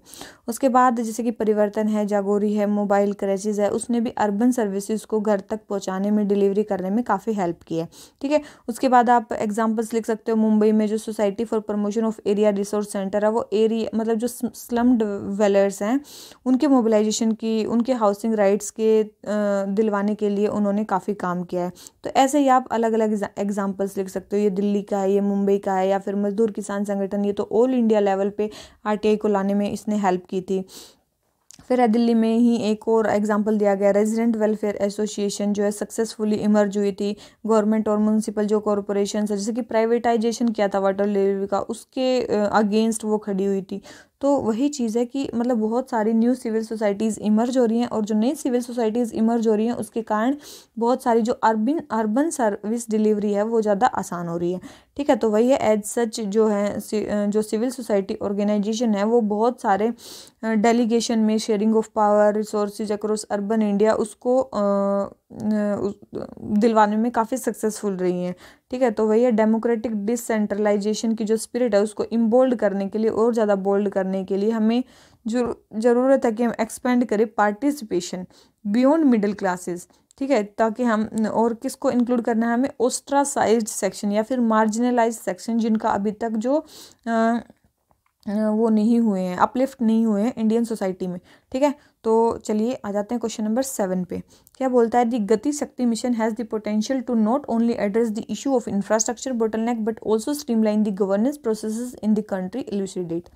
उसके बाद जैसे कि परिवर्तन है जागोरी है मोबाइल क्रैचेज है उसने भी अर्बन सर्विसेज को घर तक पहुँचाने में डिलीवरी करने में काफ़ी हेल्प की है ठीक है उसके बाद आप एग्जाम्पल्स लिख सकते हो मुंबई में जो society for promotion of area resource centre है वो एरिया मतलब जो स्लम डिवेलर्स हैं उनके मोबिलाइजेशन की उनके हाउसिंग राइट्स के दिलवाने के लिए उन्होंने काफ़ी काम किया है तो ऐसे ही आप अलग अलग एग्जाम्पल्स लिख सकते हो ये दिल्ली का है ये मुंबई का है या फिर मजदूर किसान संगठन ये तो ऑल इंडिया लेवल पे आर को लाने में इसने हेल्प की थी फिर है दिल्ली में ही एक और एग्जांपल दिया गया रेजिडेंट वेलफेयर एसोसिएशन जो है सक्सेसफुली इमर्ज हुई थी गवर्नमेंट और म्यूनसिपल जो कॉरपोरेशन है जैसे कि प्राइवेटाइजेशन किया था वाटर लेवल का उसके अगेंस्ट वो खड़ी हुई थी तो वही चीज़ है कि मतलब बहुत सारी न्यू सिविल सोसाइटीज़ इमर्ज हो रही हैं और जो नई सिविल सोसाइटीज़ इमर्ज हो रही हैं उसके कारण बहुत सारी जो अर्बन अर्बन सर्विस डिलीवरी है वो ज़्यादा आसान हो रही है ठीक है तो वही है एज सच जो है जो सिविल सोसाइटी ऑर्गेनाइजेशन है वो बहुत सारे डेलीगेशन में sharing of power resource across urban India उसको दिलवाने में काफ़ी सक्सेसफुल रही हैं ठीक है तो वही है डेमोक्रेटिक डिसेंट्रलाइजेशन की जो स्पिरिट है उसको इम्बोल्ड करने के लिए और ज़्यादा बोल्ड करने के लिए हमें जो ज़रूरत है कि हम एक्सपेंड करें पार्टिसिपेशन बियॉन्ड मिडिल क्लासेस ठीक है ताकि हम और किसको इंक्लूड करना है हमें ओस्ट्रासाइज सेक्शन या फिर मार्जिनलाइज सेक्शन जिनका अभी तक जो आ, वो नहीं हुए हैं अपलिफ्ट नहीं हुए हैं इंडियन सोसाइटी में ठीक है तो चलिए आ जाते हैं क्वेश्चन नंबर सेवन पे क्या बोलता है the Gati Shakti mission has the potential to not only address the issue of infrastructure bottleneck but also streamline the governance process in the country elucidate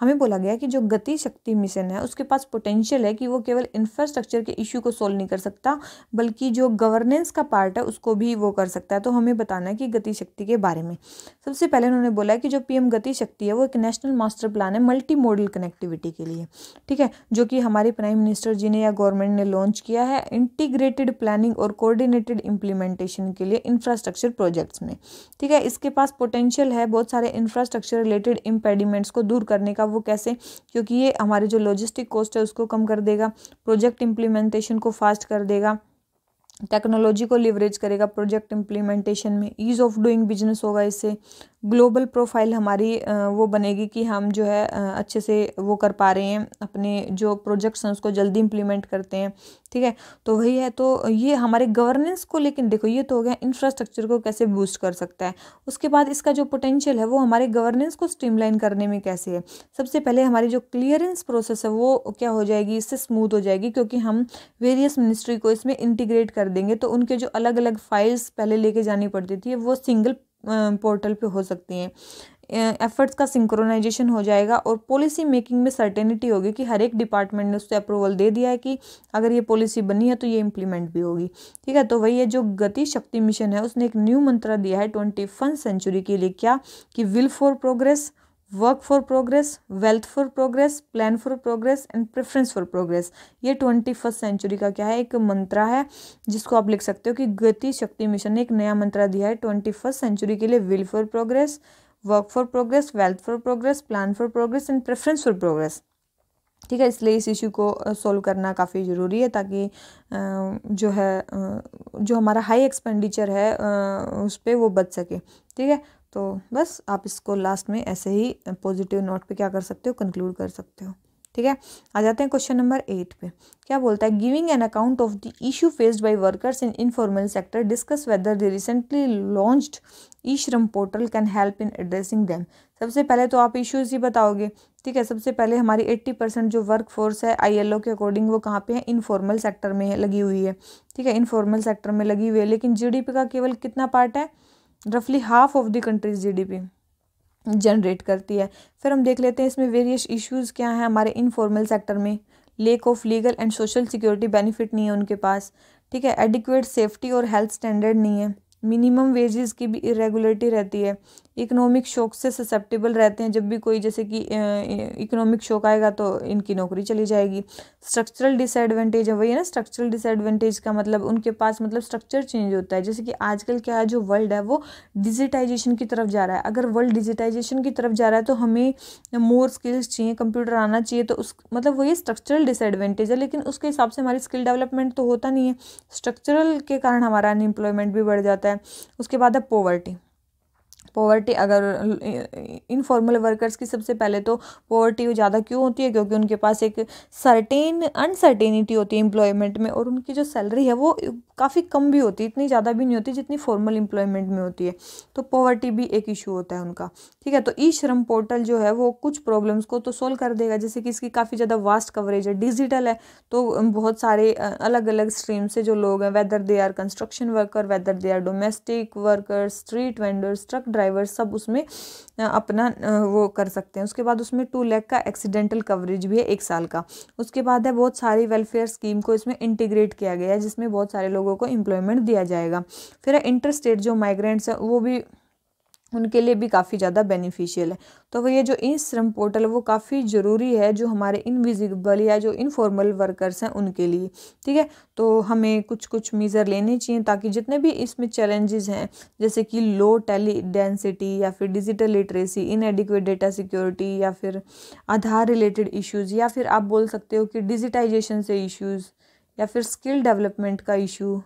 हमें बोला गया कि जो गति शक्ति मिशन है उसके पास पोटेंशियल है कि वो केवल इंफ्रास्ट्रक्चर के इशू को सोल्व नहीं कर सकता बल्कि जो गवर्नेंस का पार्ट है उसको भी वो कर सकता है तो हमें बताना है कि गति शक्ति के बारे में सबसे पहले उन्होंने बोला कि जो पी गति शक्ति है वो एक नेशनल मास्टर प्लान है मल्टी मॉडल कनेक्टिविटी के लिए ठीक है जो कि कि हमारे प्राइम मिनिस्टर जी ने या गवर्नमेंट ने लॉन्च किया है इंटीग्रेटेड प्लानिंग और कोऑर्डिनेटेड इम्प्लीमेंटेशन के लिए इंफ्रास्ट्रक्चर प्रोजेक्ट्स में ठीक है इसके पास पोटेंशियल है बहुत सारे इंफ्रास्ट्रक्चर रिलेटेड इम्पेडिमेंट्स को दूर करने का वो कैसे क्योंकि ये हमारे जो लॉजिस्टिक कॉस्ट है उसको कम कर देगा प्रोजेक्ट इम्प्लीमेंटेशन को फास्ट कर देगा टेक्नोलॉजी को लिवरेज करेगा प्रोजेक्ट इम्प्लीमेंटेशन में ईज़ ऑफ डूइंग बिजनेस होगा इससे ग्लोबल प्रोफाइल हमारी वो बनेगी कि हम जो है अच्छे से वो कर पा रहे हैं अपने जो प्रोजेक्ट्स हैं उसको जल्दी इम्प्लीमेंट करते हैं ठीक है तो वही है तो ये हमारे गवर्नेंस को लेकिन देखो ये तो हो गया इंफ्रास्ट्रक्चर को कैसे बूस्ट कर सकता है उसके बाद इसका जो पोटेंशियल है वो हमारे गवर्नेंस को स्ट्रीमलाइन करने में कैसे है सबसे पहले हमारी जो क्लियरेंस प्रोसेस है वो क्या हो जाएगी इससे स्मूथ हो जाएगी क्योंकि हम वेरियस मिनिस्ट्री को इसमें इंटीग्रेट कर देंगे तो उनके जो अलग अलग फाइल्स पहले लेके जानी पड़ती थी वो सिंगल पोर्टल पे हो सकती हैं एफर्ट्स का सिंक्रोनाइजेशन हो जाएगा और पॉलिसी मेकिंग में सर्टेनिटी होगी कि हर एक डिपार्टमेंट ने उससे अप्रूवल दे दिया है कि अगर ये पॉलिसी बनी है तो ये इम्प्लीमेंट भी होगी ठीक है तो वही है जो गति शक्ति मिशन है उसने एक न्यू मंत्रा दिया है ट्वेंटी फर्स्ट सेंचुरी के लिए क्या कि will for progress work for progress wealth for progress plan for progress and preference for progress ये ट्वेंटी फर्स्ट सेंचुरी का क्या है एक मंत्रा है जिसको आप लिख सकते हो कि गति शक्ति मिशन ने एक नया मंत्रा दिया है ट्वेंटी फर्स्ट सेंचुरी के लिए will for progress work for progress wealth for progress plan for progress and preference for progress ठीक है इसलिए इस इशू को सॉल्व करना काफ़ी ज़रूरी है ताकि जो है जो हमारा हाई एक्सपेंडिचर है उस पर वो बच सके ठीक है तो बस आप इसको लास्ट में ऐसे ही पॉजिटिव नोट पे क्या कर सकते हो कंक्लूड कर सकते हो ठीक है आ जाते हैं क्वेश्चन नंबर एट पे क्या बोलता है giving an account of the issue faced by workers in informal sector discuss whether the recently launched e Shram portal can help in addressing them सबसे पहले तो आप इश्यूज ही बताओगे ठीक है सबसे पहले हमारी 80 परसेंट जो वर्क फोर्स है आईएलओ के अकॉर्डिंग वो कहाँ पे है इनफॉर्मल सेक्टर में लगी हुई है ठीक है इनफॉर्मल सेक्टर में लगी हुई है लेकिन जीडीपी का केवल कितना पार्ट है रफली half of the country's GDP generate करती है फिर हम देख लेते हैं इसमें वेरियस इश्यूज़ क्या हैं हमारे इनफॉर्मल सेक्टर में lack of legal and social security benefit नहीं है उनके पास ठीक है एडिक्वेट सेफ्टी और हेल्थ स्टैंडर्ड नहीं है मिनिमम वेजेस की भी इरेगुलरिटी रहती है इकोनॉमिक शोक से ससेप्टेबल रहते हैं जब भी कोई जैसे कि इकोनॉमिक शोक आएगा तो इनकी नौकरी चली जाएगी स्ट्रक्चरल डिसएडवांटेज है वही है ना स्ट्रक्चरल डिसएडवांटेज का मतलब उनके पास मतलब स्ट्रक्चर चेंज होता है जैसे कि आजकल क्या है जो वर्ल्ड है वो डिजिटाइजेशन की तरफ जा रहा है अगर वर्ल्ड डिजिटाइजेशन की तरफ जा रहा है तो हमें मोर स्किल्स चाहिए कंप्यूटर आना चाहिए तो उस मतलब वही स्ट्रक्चरल डिसएडवांटेज है लेकिन उसके हिसाब से हमारी स्किल डेवलपमेंट तो होता नहीं है स्ट्रक्चरल के कारण हमारा अनएम्प्लॉयमेंट भी बढ़ जाता है उसके बाद है पॉवर्टी पॉवर्टी अगर इनफॉर्मल वर्कर्स की सबसे पहले तो पॉवर्टी ज़्यादा क्यों होती है क्योंकि उनके पास एक सर्टेन अनसर्टेनिटी होती है एम्प्लॉयमेंट में और उनकी जो सैलरी है वो काफ़ी कम भी होती है इतनी ज़्यादा भी नहीं होती जितनी फॉर्मल एम्प्लॉयमेंट में होती है तो पॉवर्टी भी एक इशू होता है उनका ठीक है तो ई श्रम पोर्टल जो है वो कुछ प्रॉब्लम्स को तो सोल्व कर देगा जैसे कि इसकी काफ़ी ज़्यादा वास्ट कवरेज है डिजिटल है तो बहुत सारे अलग अलग स्ट्रीम से जो लोग हैं whether they are construction worker whether they are domestic worker street vendors truck driver driver सब उसमें अपना वो कर सकते हैं उसके बाद उसमें टू लैख का एक्सीडेंटल कवरेज भी है एक साल का उसके बाद है बहुत सारी वेलफेयर स्कीम को इसमें इंटीग्रेट किया गया है जिसमें बहुत सारे लोगों को एम्प्लॉयमेंट दिया जाएगा फिर इंटर स्टेट जो माइग्रेंट्स हैं वो भी उनके लिए भी काफ़ी ज़्यादा बेनिफिशियल है तो वो ये जो ई श्रम पोर्टल वो काफ़ी ज़रूरी है जो हमारे इनविजिबल या जो इनफॉर्मल वर्कर्स हैं उनके लिए ठीक है तो हमें कुछ कुछ मीज़र लेने चाहिए ताकि जितने भी इसमें चैलेंजेस हैं जैसे कि लो टेली डेंसिटी या फिर digital literacy inadequate data security या फिर आधार रिलेटेड इशूज़ या फिर आप बोल सकते हो कि डिजिटाइजेशन से इशूज़ या फिर स्किल डेवलपमेंट का इशू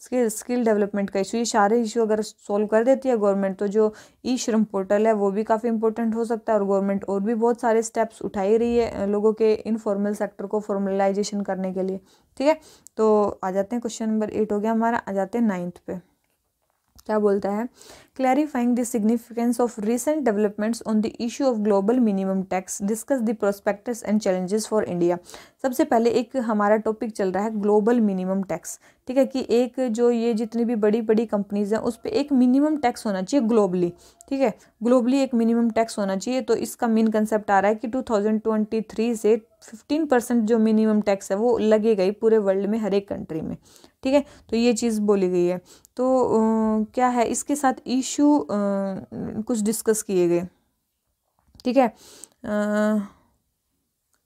स्किल स्किल डेवलपमेंट का इशू ये सारे इशू अगर सॉल्व कर देती है गवर्नमेंट तो जो ई श्रम पोर्टल है वो भी काफ़ी इंपॉर्टेंट हो सकता है और गवर्नमेंट और भी बहुत सारे स्टेप्स उठाई रही है लोगों के इनफॉर्मल सेक्टर को फॉर्मलाइजेशन करने के लिए ठीक है तो आ जाते हैं क्वेश्चन नंबर एट हो गया हमारा आ जाते हैं नाइन्थ पे क्या बोलता है clarifying the significance of recent developments on the issue of global minimum tax discuss the prospects and challenges for India सबसे पहले एक हमारा टॉपिक चल रहा है ग्लोबल मिनिमम टैक्स ठीक है कि एक जो ये जितनी भी बड़ी बड़ी कंपनीज हैं उस पर एक मिनिमम टैक्स होना चाहिए ग्लोबली ठीक है ग्लोबली एक मिनिमम टैक्स होना चाहिए तो इसका मेन कंसेप्ट आ रहा है कि टू से फिफ्टीन परसेंट जो मिनिमम टैक्स है वो लगेगा ही पूरे वर्ल्ड में हर एक कंट्री में ठीक है तो ये चीज़ बोली गई है तो क्या है इसके साथ ईशू कुछ डिस्कस किए गए ठीक है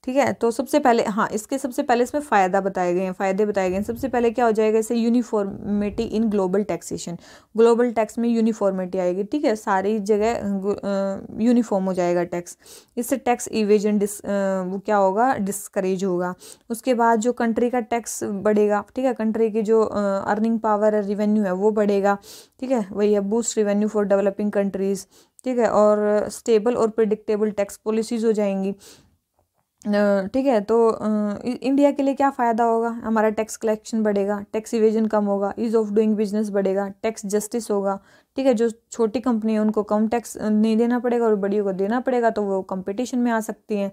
ठीक है तो सबसे पहले हाँ इसके सबसे पहले इसमें फ़ायदा बताए गए हैं फ़ायदे बताए गए हैं सबसे पहले क्या हो जाएगा इसे uniformity in global taxation global tax में यूनिफॉर्मिटी आएगी ठीक है सारी जगह यूनिफॉर्म हो जाएगा टैक्स इससे टैक्स इवेजन डिस वो क्या होगा डिस्करेज होगा उसके बाद जो कंट्री का टैक्स बढ़ेगा ठीक है कंट्री की जो अर्निंग पावर है रिवेन्यू है वो बढ़ेगा ठीक है वही है boost revenue for developing countries ठीक है और स्टेबल और प्रिडिक्टेबल टैक्स पॉलिसीज़ हो जाएंगी ठीक है तो इंडिया के लिए क्या फ़ायदा होगा हमारा टैक्स कलेक्शन बढ़ेगा टैक्स इवेजन कम होगा ईज़ ऑफ डूइंग बिजनेस बढ़ेगा टैक्स जस्टिस होगा ठीक है जो छोटी कंपनी है उनको कम टैक्स नहीं देना पड़ेगा और बड़ियों को देना पड़ेगा तो वो कंपटीशन में आ सकती हैं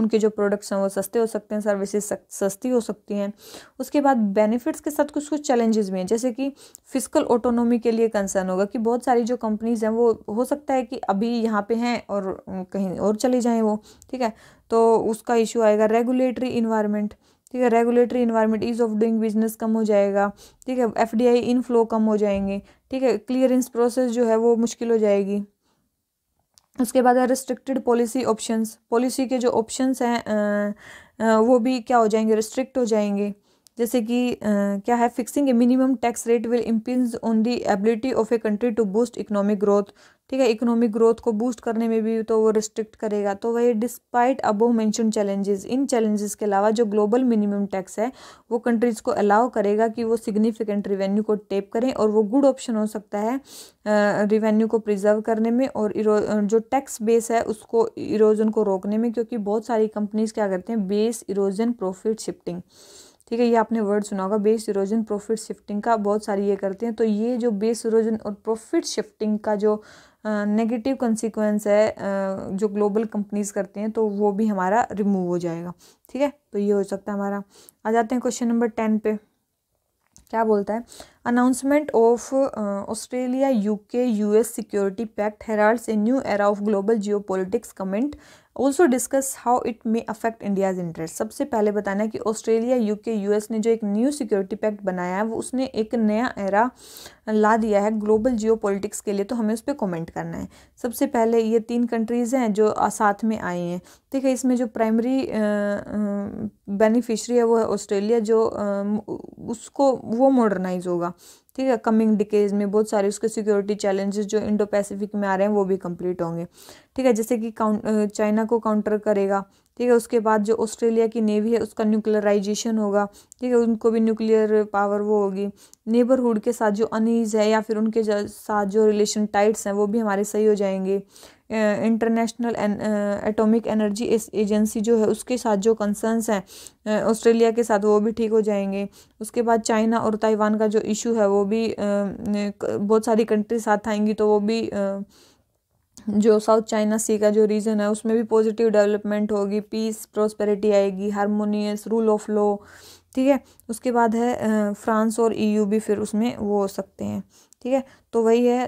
उनके जो प्रोडक्ट्स हैं वो सस्ते हो सकते हैं सर्विसेज सस्ती हो सकती हैं उसके बाद बेनिफिट्स के साथ कुछ कुछ चैलेंजेस भी हैं जैसे कि फिजिकल ऑटोनॉमी के लिए कंसर्न होगा कि बहुत सारी जो कंपनीज़ हैं वो हो सकता है कि अभी यहाँ पर हैं और कहीं और चले जाएँ वो ठीक है तो उसका इशू आएगा रेगुलेटरी इन्वायरमेंट ठीक है regulatory environment ease of doing business कम हो जाएगा ठीक है एफ डी आई इनफ्लो कम हो जाएंगे ठीक है क्लियरेंस प्रोसेस जो है वो मुश्किल हो जाएगी उसके बाद है रिस्ट्रिक्टेड पॉलिसी ऑप्शंस पॉलिसी के जो ऑप्शंस हैं वो भी क्या हो जाएंगे रिस्ट्रिक्ट हो जाएंगे जैसे कि क्या है fixing a minimum tax rate will impinge on the ability of a country to boost economic growth ठीक है इकोनॉमिक ग्रोथ को बूस्ट करने में भी तो वो रिस्ट्रिक्ट करेगा तो वही डिस्पाइट अबो मैंशन चैलेंजेस इन चैलेंजेस के अलावा जो ग्लोबल मिनिमम टैक्स है वो कंट्रीज़ को अलाउ करेगा कि वो सिग्निफिकेंट रिवेन्यू को टेप करें और वो गुड ऑप्शन हो सकता है रिवेन्यू को प्रिजर्व करने में और जो टैक्स बेस है उसको इरोजन को रोकने में क्योंकि बहुत सारी कंपनीज़ क्या करते हैं बेस इरोजन प्रॉफिट शिफ्टिंग ठीक है ये आपने वर्ड सुना होगा बेस इरोजन प्रॉफिट शिफ्टिंग का बहुत सारी ये करते हैं तो ये जो बेस इरोजन और प्रॉफिट शिफ्टिंग का जो नेगेटिव कंसिक्वेंस है जो ग्लोबल कंपनीज़ करते हैं तो वो भी हमारा रिमूव हो जाएगा ठीक है तो ये हो सकता है हमारा आ जाते हैं क्वेश्चन नंबर टेन पे क्या बोलता है announcement of Australia UK US security pact heralds a new era of global geo geopolitics comment also discuss how it may affect India's interest सबसे पहले बताना है कि ऑस्ट्रेलिया यूके यूएस ने जो एक न्यू सिक्योरिटी पैक्ट बनाया है वो उसने एक नया एरा ला दिया है ग्लोबल जियो के लिए तो हमें उस पर कॉमेंट करना है सबसे पहले ये तीन कंट्रीज़ हैं जो साथ में आए हैं ठीक है इसमें जो प्राइमरी बेनिफिशरी है वो है ऑस्ट्रेलिया जो उसको वो मॉडर्नाइज होगा होगा ठीक है कमिंग डिकेज में बहुत सारे उसके सिक्योरिटी चैलेंजेस जो इंडो पैसिफिक में आ रहे हैं वो भी कंप्लीट होंगे ठीक है जैसे कि चाइना को काउंटर करेगा ठीक है उसके बाद जो ऑस्ट्रेलिया की नेवी है उसका न्यूक्लियराइजेशन होगा ठीक है उनको भी न्यूक्लियर पावर वो होगी नेबरहुड के साथ जो अनईज है या फिर उनके साथ जो रिलेशन टाइट्स हैं वो भी हमारे सही हो जाएंगे इंटरनेशनल एटॉमिक एनर्जी एजेंसी जो है उसके साथ जो कंसर्न्स हैं ऑस्ट्रेलिया के साथ वो भी ठीक हो जाएंगे उसके बाद चाइना और ताइवान का जो इशू है वो भी बहुत सारी कंट्री साथ आएंगी तो वो भी आ, जो साउथ चाइना सी का जो रीजन है उसमें भी पॉजिटिव डेवलपमेंट होगी पीस प्रॉस्पेरिटी आएगी हारमोनियस रूल ऑफ लॉ ठीक है उसके बाद है फ्रांस और ईयू e भी फिर उसमें वो हो सकते हैं ठीक है तो वही है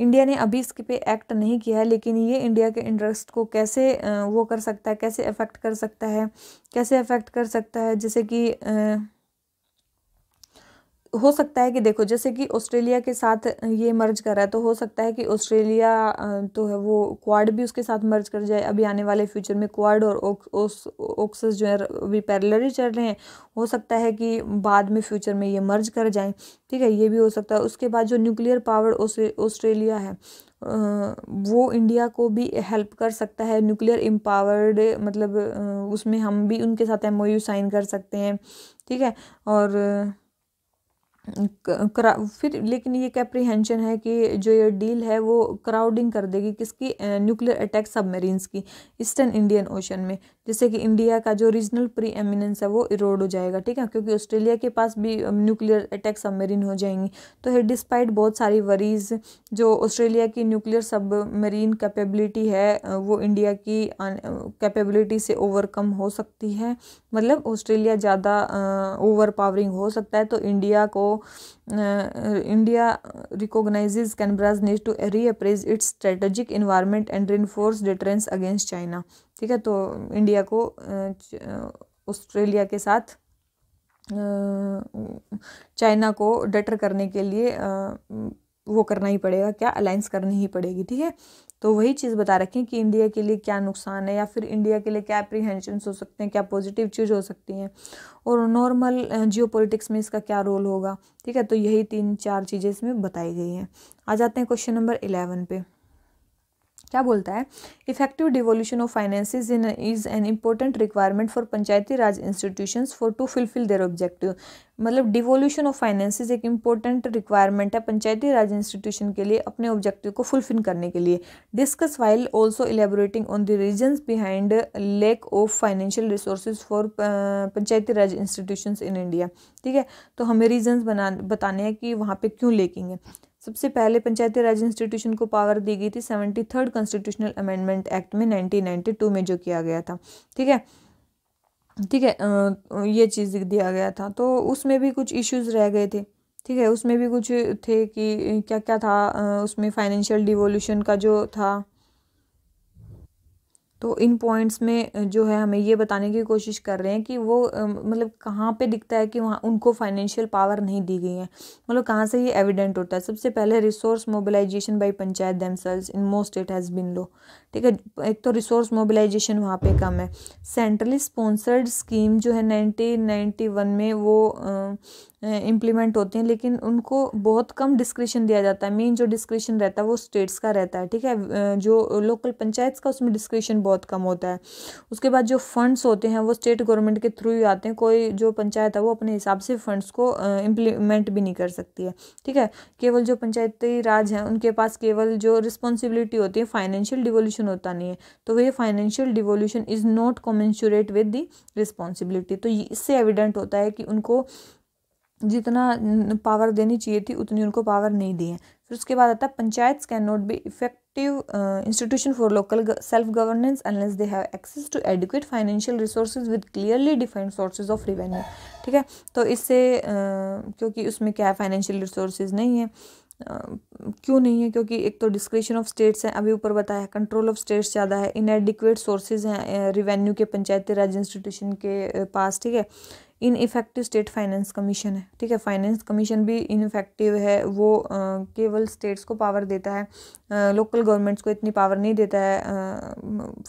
इंडिया ने अभी इसके पे एक्ट नहीं किया है लेकिन ये इंडिया के इंटरेस्ट को कैसे वो कर सकता है कैसे अफेक्ट कर सकता है कैसे अफेक्ट कर सकता है जैसे कि आ, हो सकता है कि देखो जैसे कि ऑस्ट्रेलिया के साथ ये मर्ज कर रहा है तो हो सकता है कि ऑस्ट्रेलिया तो है वो क्वाड भी उसके साथ मर्ज कर जाए अभी आने वाले फ्यूचर में क्वाड और ओक्स ओक्सस जो है अभी पैरेलर ही चल रहे हैं हो सकता है कि बाद में फ्यूचर में ये मर्ज कर जाए ठीक है ये भी हो सकता है उसके बाद जो न्यूक्लियर पावर ऑस्ट्रेलिया है वो इंडिया को भी हेल्प कर सकता है न्यूक्लियर एम्पावर्ड मतलब उसमें हम भी उनके साथ एम साइन कर सकते हैं ठीक है और फिर लेकिन ये कैप्रीहेंशन है कि जो ये डील है वो क्राउडिंग कर देगी किसकी न्यूक्लियर अटैक सबमरीन्स की ईस्टर्न इंडियन ओशन में जिससे कि इंडिया का जो रीजनल प्री एमिनेंस है वो इरोड हो जाएगा ठीक है क्योंकि ऑस्ट्रेलिया के पास भी न्यूक्लियर अटैक सबमरीन हो जाएंगी तो है डिस्पाइट बहुत सारी वरीज जो ऑस्ट्रेलिया की न्यूक्लियर सबमरीन कैपेबिलिटी है वो इंडिया की कैपेबिलिटी से ओवरकम हो सकती है मतलब ऑस्ट्रेलिया ज़्यादा ओवर पावरिंग हो सकता है तो इंडिया को India recognise Canberra's need to reappraise its strategic environment and reinforce deterrence against China ठीक है तो इंडिया को ऑस्ट्रेलिया uh, के साथ चाइना uh, को डटर करने के लिए uh, वो करना ही पड़ेगा क्या अलायंस करनी ही पड़ेगी ठीक है तो वही चीज़ बता रखें कि इंडिया के लिए क्या नुकसान है या फिर इंडिया के लिए क्या अप्रीहेंशन हो सकते हैं क्या पॉजिटिव चीज़ हो सकती हैं और नॉर्मल जियो में इसका क्या रोल होगा ठीक है तो यही तीन चार चीज़ें इसमें बताई गई हैं आ जाते हैं क्वेश्चन नंबर इलेवन पे क्या बोलता है effective devolution of finances in is an important requirement for Panchayati Raj institution for to fulfil their objective मतलब डिवोल्यूशन ऑफ फाइनेंसिस एक इम्पोर्टेंट रिक्वायरमेंट है पंचायती राज इंस्टीट्यूशन के लिए अपने ऑब्जेक्टिव को फुलफिल करने के लिए discuss while also elaborating on the reasons behind lack of financial resource for Panchayati Raj institution in India ठीक है तो हमें रीजन्स बना बताने हैं कि वहाँ पर क्यों लेकिंग है सबसे पहले पंचायती राज इंस्टीट्यूशन को पावर दी गई थी seventy third constitutional amendment act में नाइनटीन नाइन्टी टू में जो किया गया था ठीक है ठीक है ये चीज़ दिया गया था तो उसमें भी कुछ इश्यूज रह गए थे ठीक है उसमें भी कुछ थे कि क्या क्या था उसमें फाइनेंशियल डिवोल्यूशन का जो था तो इन पॉइंट्स में जो है हमें ये बताने की कोशिश कर रहे हैं कि वो मतलब कहाँ पे दिखता है कि वहाँ उनको फाइनेंशियल पावर नहीं दी गई है मतलब कहाँ से ये एविडेंट होता है सबसे पहले resource mobilisation by panchayat themselves in most it has been low ठीक है एक तो रिसोर्स मोबिलाइजेशन वहाँ पर कम है सेंट्रली स्पॉन्सर्ड स्कीम जो है नाइनटीन नाइन्टी वन में वो इम्प्लीमेंट होते हैं लेकिन उनको बहुत कम डिस्क्रिप्शन दिया जाता है मेन जो डिस्क्रिप्शन रहता है वो स्टेट्स का रहता है ठीक है जो लोकल पंचायत का उसमें डिस्क्रिप्शन बहुत कम होता है उसके बाद जो फंड्स होते हैं वो स्टेट गवर्नमेंट के थ्रू ही आते हैं कोई जो पंचायत है वो अपने हिसाब से फंड्स को इम्प्लीमेंट भी नहीं कर सकती है ठीक है केवल जो पंचायती राज हैं उनके पास केवल जो रिस्पॉन्सिबिलिटी होती है फाइनेंशियल डिवोल्यूशन होता नहीं है तो वह financial devolution is not commensurate with the responsibility तो इससे एविडेंट होता है कि उनको जितना पावर देनी चाहिए थी उतनी उनको पावर नहीं दी है फिर उसके बाद आता है panchayat can not be effective institution for local self governance unless they have access to adequate financial resources with clearly defined sources of revenue ठीक है तो इससे uh, क्योंकि उसमें क्या है फाइनेंशियल रिसोर्सेज नहीं है Uh, क्यों नहीं है क्योंकि एक तो डिस्क्रिप्शन ऑफ स्टेट्स हैं अभी ऊपर बताया कंट्रोल ऑफ स्टेट्स ज़्यादा है इनएडिक्वेट सोर्सेज हैं रिवेन्यू के पंचायती राज इंस्टीट्यूशन के पास ठीक है इफेक्टिव स्टेट फाइनेंस कमीशन है ठीक है फाइनेंस कमीशन भी इनफेक्टिव है वो केवल स्टेट्स को पावर देता है लोकल गवर्नमेंट्स को इतनी पावर नहीं देता है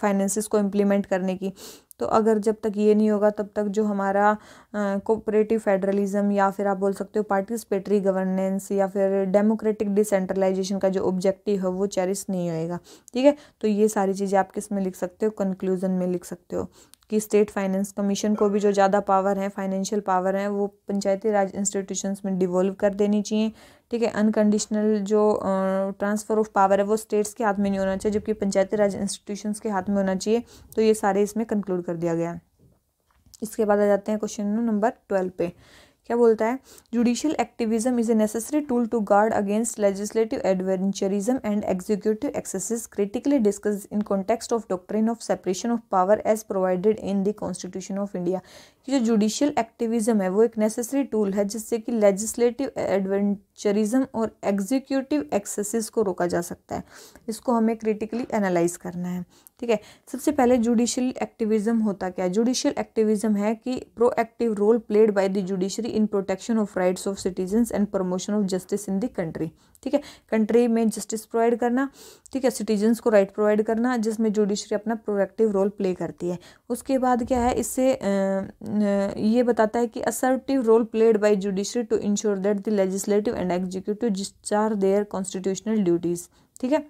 फाइनेंसिस को इम्प्लीमेंट करने की तो अगर जब तक ये नहीं होगा तब तक जो हमारा कोऑपरेटिव फेडरलिज्म या फिर आप बोल सकते हो पार्टिसिपेटरी गवर्नेंस या फिर डेमोक्रेटिक डिसेंट्रलाइजेशन का जो ऑब्जेक्टिव है वो चेरिस नहीं होएगा ठीक है तो ये सारी चीज़ें आप किस में लिख सकते हो कंक्लूजन में लिख सकते हो कि स्टेट फाइनेंस कमीशन को भी जो ज़्यादा पावर है फाइनेंशियल पावर है वो पंचायती राज इंस्टीट्यूशंस में डिवॉल्व कर देनी चाहिए ठीक है अनकंडीशनल जो ट्रांसफ़र ऑफ पावर है वो स्टेट्स के हाथ में नहीं होना चाहिए जबकि पंचायती राज इंस्टीट्यूशंस के हाथ में होना चाहिए तो ये सारे इसमें कंक्लूड कर दिया गया है इसके बाद आ जाते हैं क्वेश्चन नंबर ट्वेल्व पे क्या बोलता है judicial activism is a necessary tool to guard against legislative adventurism and executive excesses critically discuss in context of doctrine of separation of power as provided in the constitution of India कि जो judicial activism है वो एक necessary tool है जिससे कि legislative adventurism और executive excesses को रोका जा सकता है इसको हमें क्रिटिकली एनालाइज करना है ठीक है सबसे पहले जुडिशियल एक्टिविज्म होता क्या है जुडिशियल एक्टिविज्म है कि proactive role played by the judiciary in protection of rights of citizens and promotion of justice in the country ठीक है कंट्री में जस्टिस प्रोवाइड करना ठीक है सिटीजन्स को राइट प्रोवाइड करना जिसमें जुडिशरी अपना प्रोडक्टिव रोल प्ले करती है उसके बाद क्या है इससे ये बताता है कि assertive role played by judiciary to ensure that the legislative and executive जिस चार देयर कॉन्स्टिट्यूशनल ड्यूटीज़ ठीक है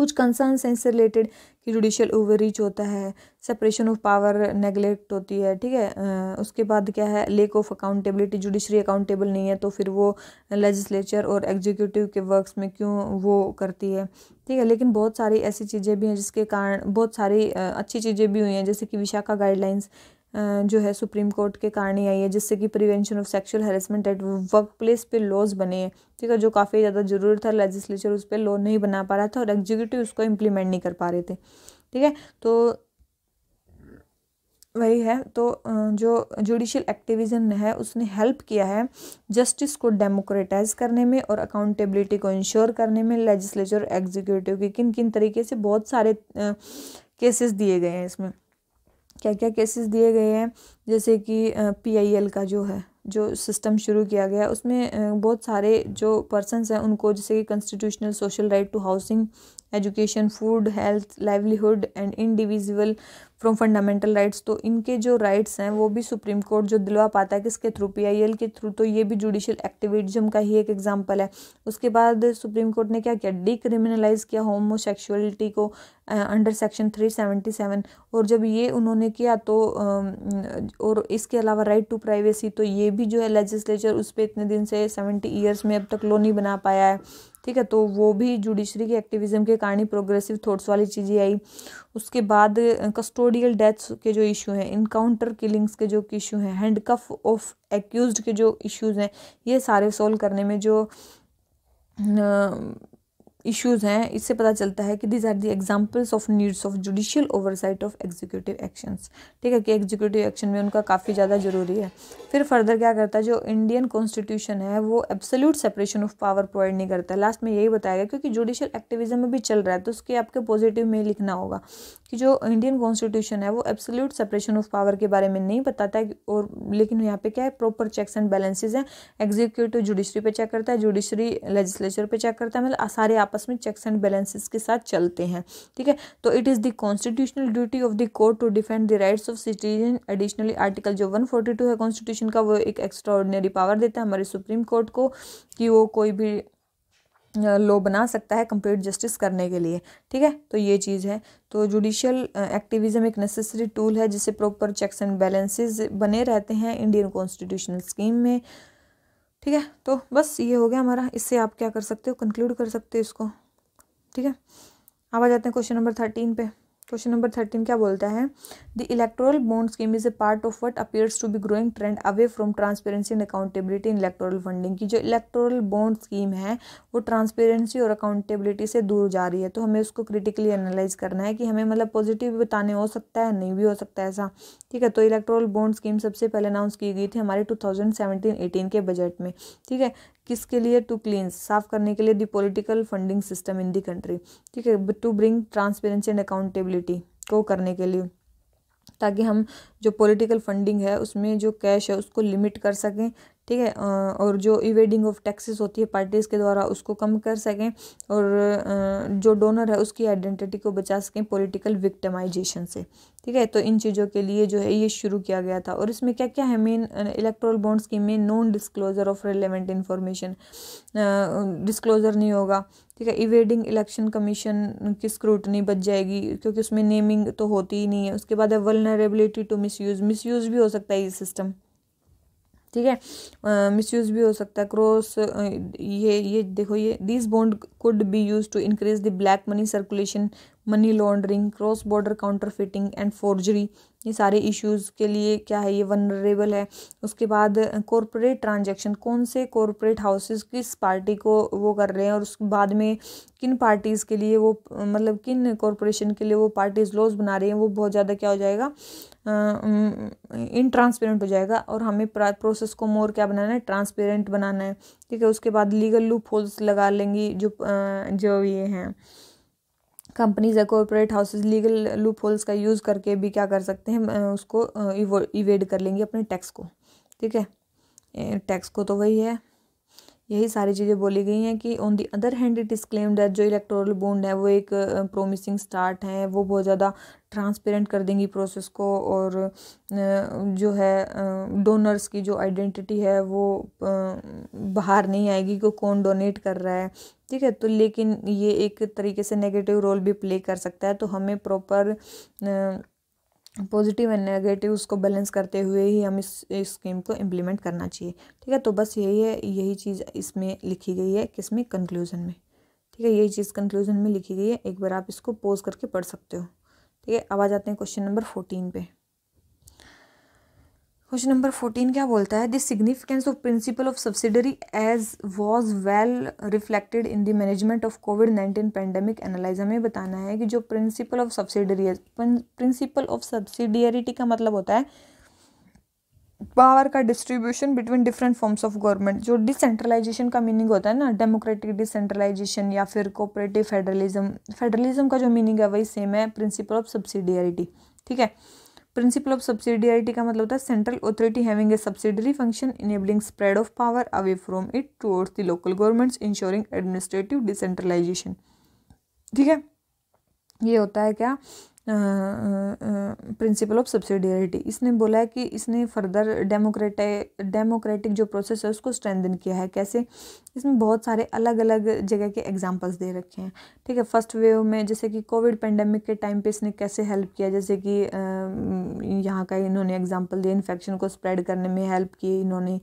कुछ कंसर्नस हैं इससे रिलेटेड कि जुडिशल ओवररीच होता है सेपरेशन ऑफ पावर नेगलेक्ट होती है ठीक है उसके बाद क्या है lack of accountability judiciary accountable नहीं है तो फिर वो लेजिस्लेचर और एग्जीक्यूटिव के वर्क्स में क्यों वो करती है ठीक है लेकिन बहुत सारी ऐसी चीज़ें भी हैं जिसके कारण बहुत सारी अच्छी चीज़ें भी हुई हैं जैसे कि विशाखा गाइडलाइंस जो है सुप्रीम कोर्ट के ही आई है जिससे कि prevention of sexual harassment at work place पे लॉज बने हैं ठीक है जो काफ़ी ज़्यादा जरूर था लेजिस्लेचर उस पर लॉ नहीं बना पा रहा था और एग्जीक्यूटिव उसको इम्प्लीमेंट नहीं कर पा रहे थे ठीक है तो वही है तो जो जुडिशियल एक्टिविज़म है उसने हेल्प किया है जस्टिस को डेमोक्रेटाइज करने में और अकाउंटेबिलिटी को इंश्योर करने में लेजिस्लेचर एग्जीक्यूटिव की किन किन तरीके से बहुत सारे केसेस दिए गए हैं इसमें क्या क्या केसेस दिए गए हैं जैसे कि पीआईएल का जो है जो सिस्टम शुरू किया गया उसमें बहुत सारे जो पर्सनस हैं उनको जैसे कि constitutional social right to housing education food health livelihood and individual from fundamental rights तो इनके जो राइट्स हैं वो भी सुप्रीम कोर्ट जो दिलवा पाता है किसके थ्रू पी के थ्रू तो ये भी जुडिशल एक्टिविज्म का ही एक एग्जाम्पल है उसके बाद सुप्रीम कोर्ट ने क्या किया डिक्रिमिनलाइज किया होमोसेक्सुअलिटी को under section three seventy seven और जब ये उन्होंने किया तो और इसके अलावा राइट टू प्राइवेसी तो ये भी जो है लेजिस्लेचर उस पर इतने दिन से सेवेंटी ईयर्स में अब तक लॉ नहीं बना पाया है ठीक है तो वो भी जुडिशरी के एक्टिविज़म के कारण ही प्रोग्रेसिव थॉट्स वाली चीज़ें आई उसके बाद कस्टोडियल डेथ्स के जो इशू हैं इनकाउंटर किलिंग्स के जो इशू हैं हैंडकफ ऑफ एक्यूज के जो इश्यूज़ हैं ये सारे सोल्व करने में जो इश्यूज़ हैं इससे पता चलता है कि these are the examples of needs of judicial oversight of executive actions ठीक है कि एग्जीक्यूटिव एक्शन में उनका काफ़ी ज़्यादा ज़रूरी है फिर फर्दर क्या करता है जो इंडियन कॉन्स्टिट्यूशन है वो absolute separation of power provide नहीं करता लास्ट में यही बताया गया क्योंकि जुडिशियल एक्टिविज्म में भी चल रहा है तो उसके आपके पॉजिटिव में लिखना होगा कि जो इंडियन कॉन्स्टिट्यूशन है वो एब्सोल्यूट सेपरेशन ऑफ पावर के बारे में नहीं बताता है और लेकिन यहाँ पे क्या है प्रॉपर चेक्स एंड बैलेंसेज हैं एग्जीक्यूटिव जुडिशरी पे चेक करता है जुडिशरी लेजिस्लेचर पे चेक करता है मतलब सारे आप आपस में चेक्स एंड बैलेंसेस के साथ चलते हैं ठीक है तो it is the constitutional duty of the court to defend the rights of citizen additionally article जो वन फोर्टी टू है कॉन्स्टिट्यूशन का वो एक एक्स्ट्राऑर्डनरी पावर देता है हमारे सुप्रीम कोर्ट को कि वो कोई भी लॉ बना सकता है कंप्लीट जस्टिस करने के लिए ठीक है तो ये चीज़ है तो जुडिशियल एक्टिविज्म एक नेसेसरी टूल है जिससे प्रॉपर चेक्स एंड बैलेंसेस बने रहते हैं इंडियन कॉन्स्टिट्यूशनल स्कीम में ठीक है तो बस ये हो गया हमारा इससे आप क्या कर सकते हो कंक्लूड कर सकते हो इसको ठीक है अब आ जाते हैं क्वेश्चन नंबर थर्टीन पे क्वेश्चन नंबर थर्टीन क्या बोलता है the electoral bond scheme is a part of what appears to be growing trend away from transparency and accountability in electoral funding की जो इलेक्टोरल बॉन्ड स्कीम है वो transparency और accountability से दूर जा रही है तो हमें उसको क्रिटिकली एनालाइज करना है कि हमें मतलब पॉजिटिव भी बताने हो सकता है नहीं भी हो सकता है ऐसा ठीक है तो इलेक्टोरल बॉन्ड स्कीम सबसे पहले अनाउंस की गई थी हमारे टू थाउजेंड के बजट में ठीक है किसके लिए टू क्लीन साफ करने के लिए the political funding system in the country ठीक है to bring transparency and accountability को करने के लिए ताकि हम जो पॉलिटिकल फंडिंग है उसमें जो कैश है उसको लिमिट कर सकें ठीक है और जो इवेडिंग ऑफ टैक्सेस होती है पार्टीज़ के द्वारा उसको कम कर सकें और जो डोनर है उसकी आइडेंटिटी को बचा सकें पॉलिटिकल विक्टमाइजेशन से ठीक है तो इन चीज़ों के लिए जो है ये शुरू किया गया था और इसमें क्या क्या है मेन इलेक्ट्रोल बॉन्ड्स की main non disclosure of relevant information disclosure नहीं होगा ठीक है इवेडिंग इलेक्शन कमीशन की स्क्रूटनी बच जाएगी क्योंकि उसमें नेमिंग तो होती ही नहीं है उसके बाद है वलनरेबिलिटी टू मिस यूज भी हो सकता है ये सिस्टम ठीक है मिसयूज़ भी हो सकता है क्रॉस ये ये देखो ये this bond could be use to increase the black money circulation money laundering cross border counterfeiting and forgery ये सारे इश्यूज़ के लिए क्या है ये वनरेबल है उसके बाद कॉरपोरेट ट्रांजैक्शन कौन से कॉरपोरेट हाउसेस किस पार्टी को वो कर रहे हैं और उसके बाद में किन पार्टीज़ के लिए वो मतलब किन कॉरपोरेशन के लिए वो पार्टीज़ लॉज बना रहे हैं वो बहुत ज़्यादा क्या हो जाएगा इनट्रांसपेरेंट हो जाएगा और हमें प्रोसेस को मोर क्या बनाना है ट्रांसपेरेंट बनाना है ठीक है उसके बाद लीगल लूप होल्स लगा लेंगी जो जो ये हैं कंपनीज या corporate houses legal loopholes का यूज़ करके भी क्या कर सकते हैं उसको इवेड कर लेंगे अपने टैक्स को ठीक है टैक्स को तो वही है यही सारी चीज़ें बोली गई हैं कि on the other hand it is claimed that जो इलेक्टोरल बोंड है वो एक प्रोमिसिंग स्टार्ट है वो बहुत ज़्यादा ट्रांसपेरेंट कर देंगी प्रोसेस को और जो है डोनर्स की जो आइडेंटिटी है वो बाहर नहीं आएगी कि कौन डोनेट कर रहा है ठीक है तो लेकिन ये एक तरीके से नेगेटिव रोल भी प्ले कर सकता है तो हमें प्रॉपर पॉजिटिव एंड नेगेटिव उसको बैलेंस करते हुए ही हम इस स्कीम को इम्प्लीमेंट करना चाहिए ठीक है तो बस यही है यही चीज़ इसमें लिखी गई है में कंक्लूज़न में ठीक है यही चीज़ कंक्लूज़न में लिखी गई है एक बार आप इसको पोज करके पढ़ सकते हो ठीक है अब आ जाते हैं क्वेश्चन नंबर फोर्टीन पे क्वेश्चन नंबर फोर्टीन क्या बोलता है the significance of principle of subsidiary as was well reflected in the management of COVID nineteen pandemic analyse हमें बताना है कि जो प्रिंसिपल ऑफ सब्सिडरी है प्रिंसिपल ऑफ सब्सिडियरिटी का मतलब होता है पावर का distribution between different forms of government जो डिसेंट्रलाइजेशन का मीनिंग होता है ना डेमोक्रेटिक डिसेंट्रलाइजेशन या फिर कोऑपरेटिव फेडरलिज्म फेडरलिज्म का जो मीनिंग है वही सेम है प्रिंसिपल ऑफ सब्सिडियरिटी ठीक है प्रिंसिपल ऑफ सब्सिडियरिटी का मतलब होता है central authority having a subsidiary function enabling spread of power away from it towards the local governments ensuring administrative decentralisation ठीक है ये होता है क्या प्रिंसिपल ऑफ सब्सिडियरिटी इसने बोला है कि इसने फर्दर डेमोक्रेटिक डेमोक्रेटिक जो प्रोसेस है उसको स्ट्रेंथन किया है कैसे इसमें बहुत सारे अलग अलग जगह के एग्जांपल्स दे रखे हैं ठीक है फर्स्ट वेव में जैसे कि कोविड पेंडेमिक के टाइम पे इसने कैसे हेल्प किया जैसे कि यहाँ का इन्होंने एग्जाम्पल दिया इन्फेक्शन को स्प्रेड करने में हेल्प की इन्होंने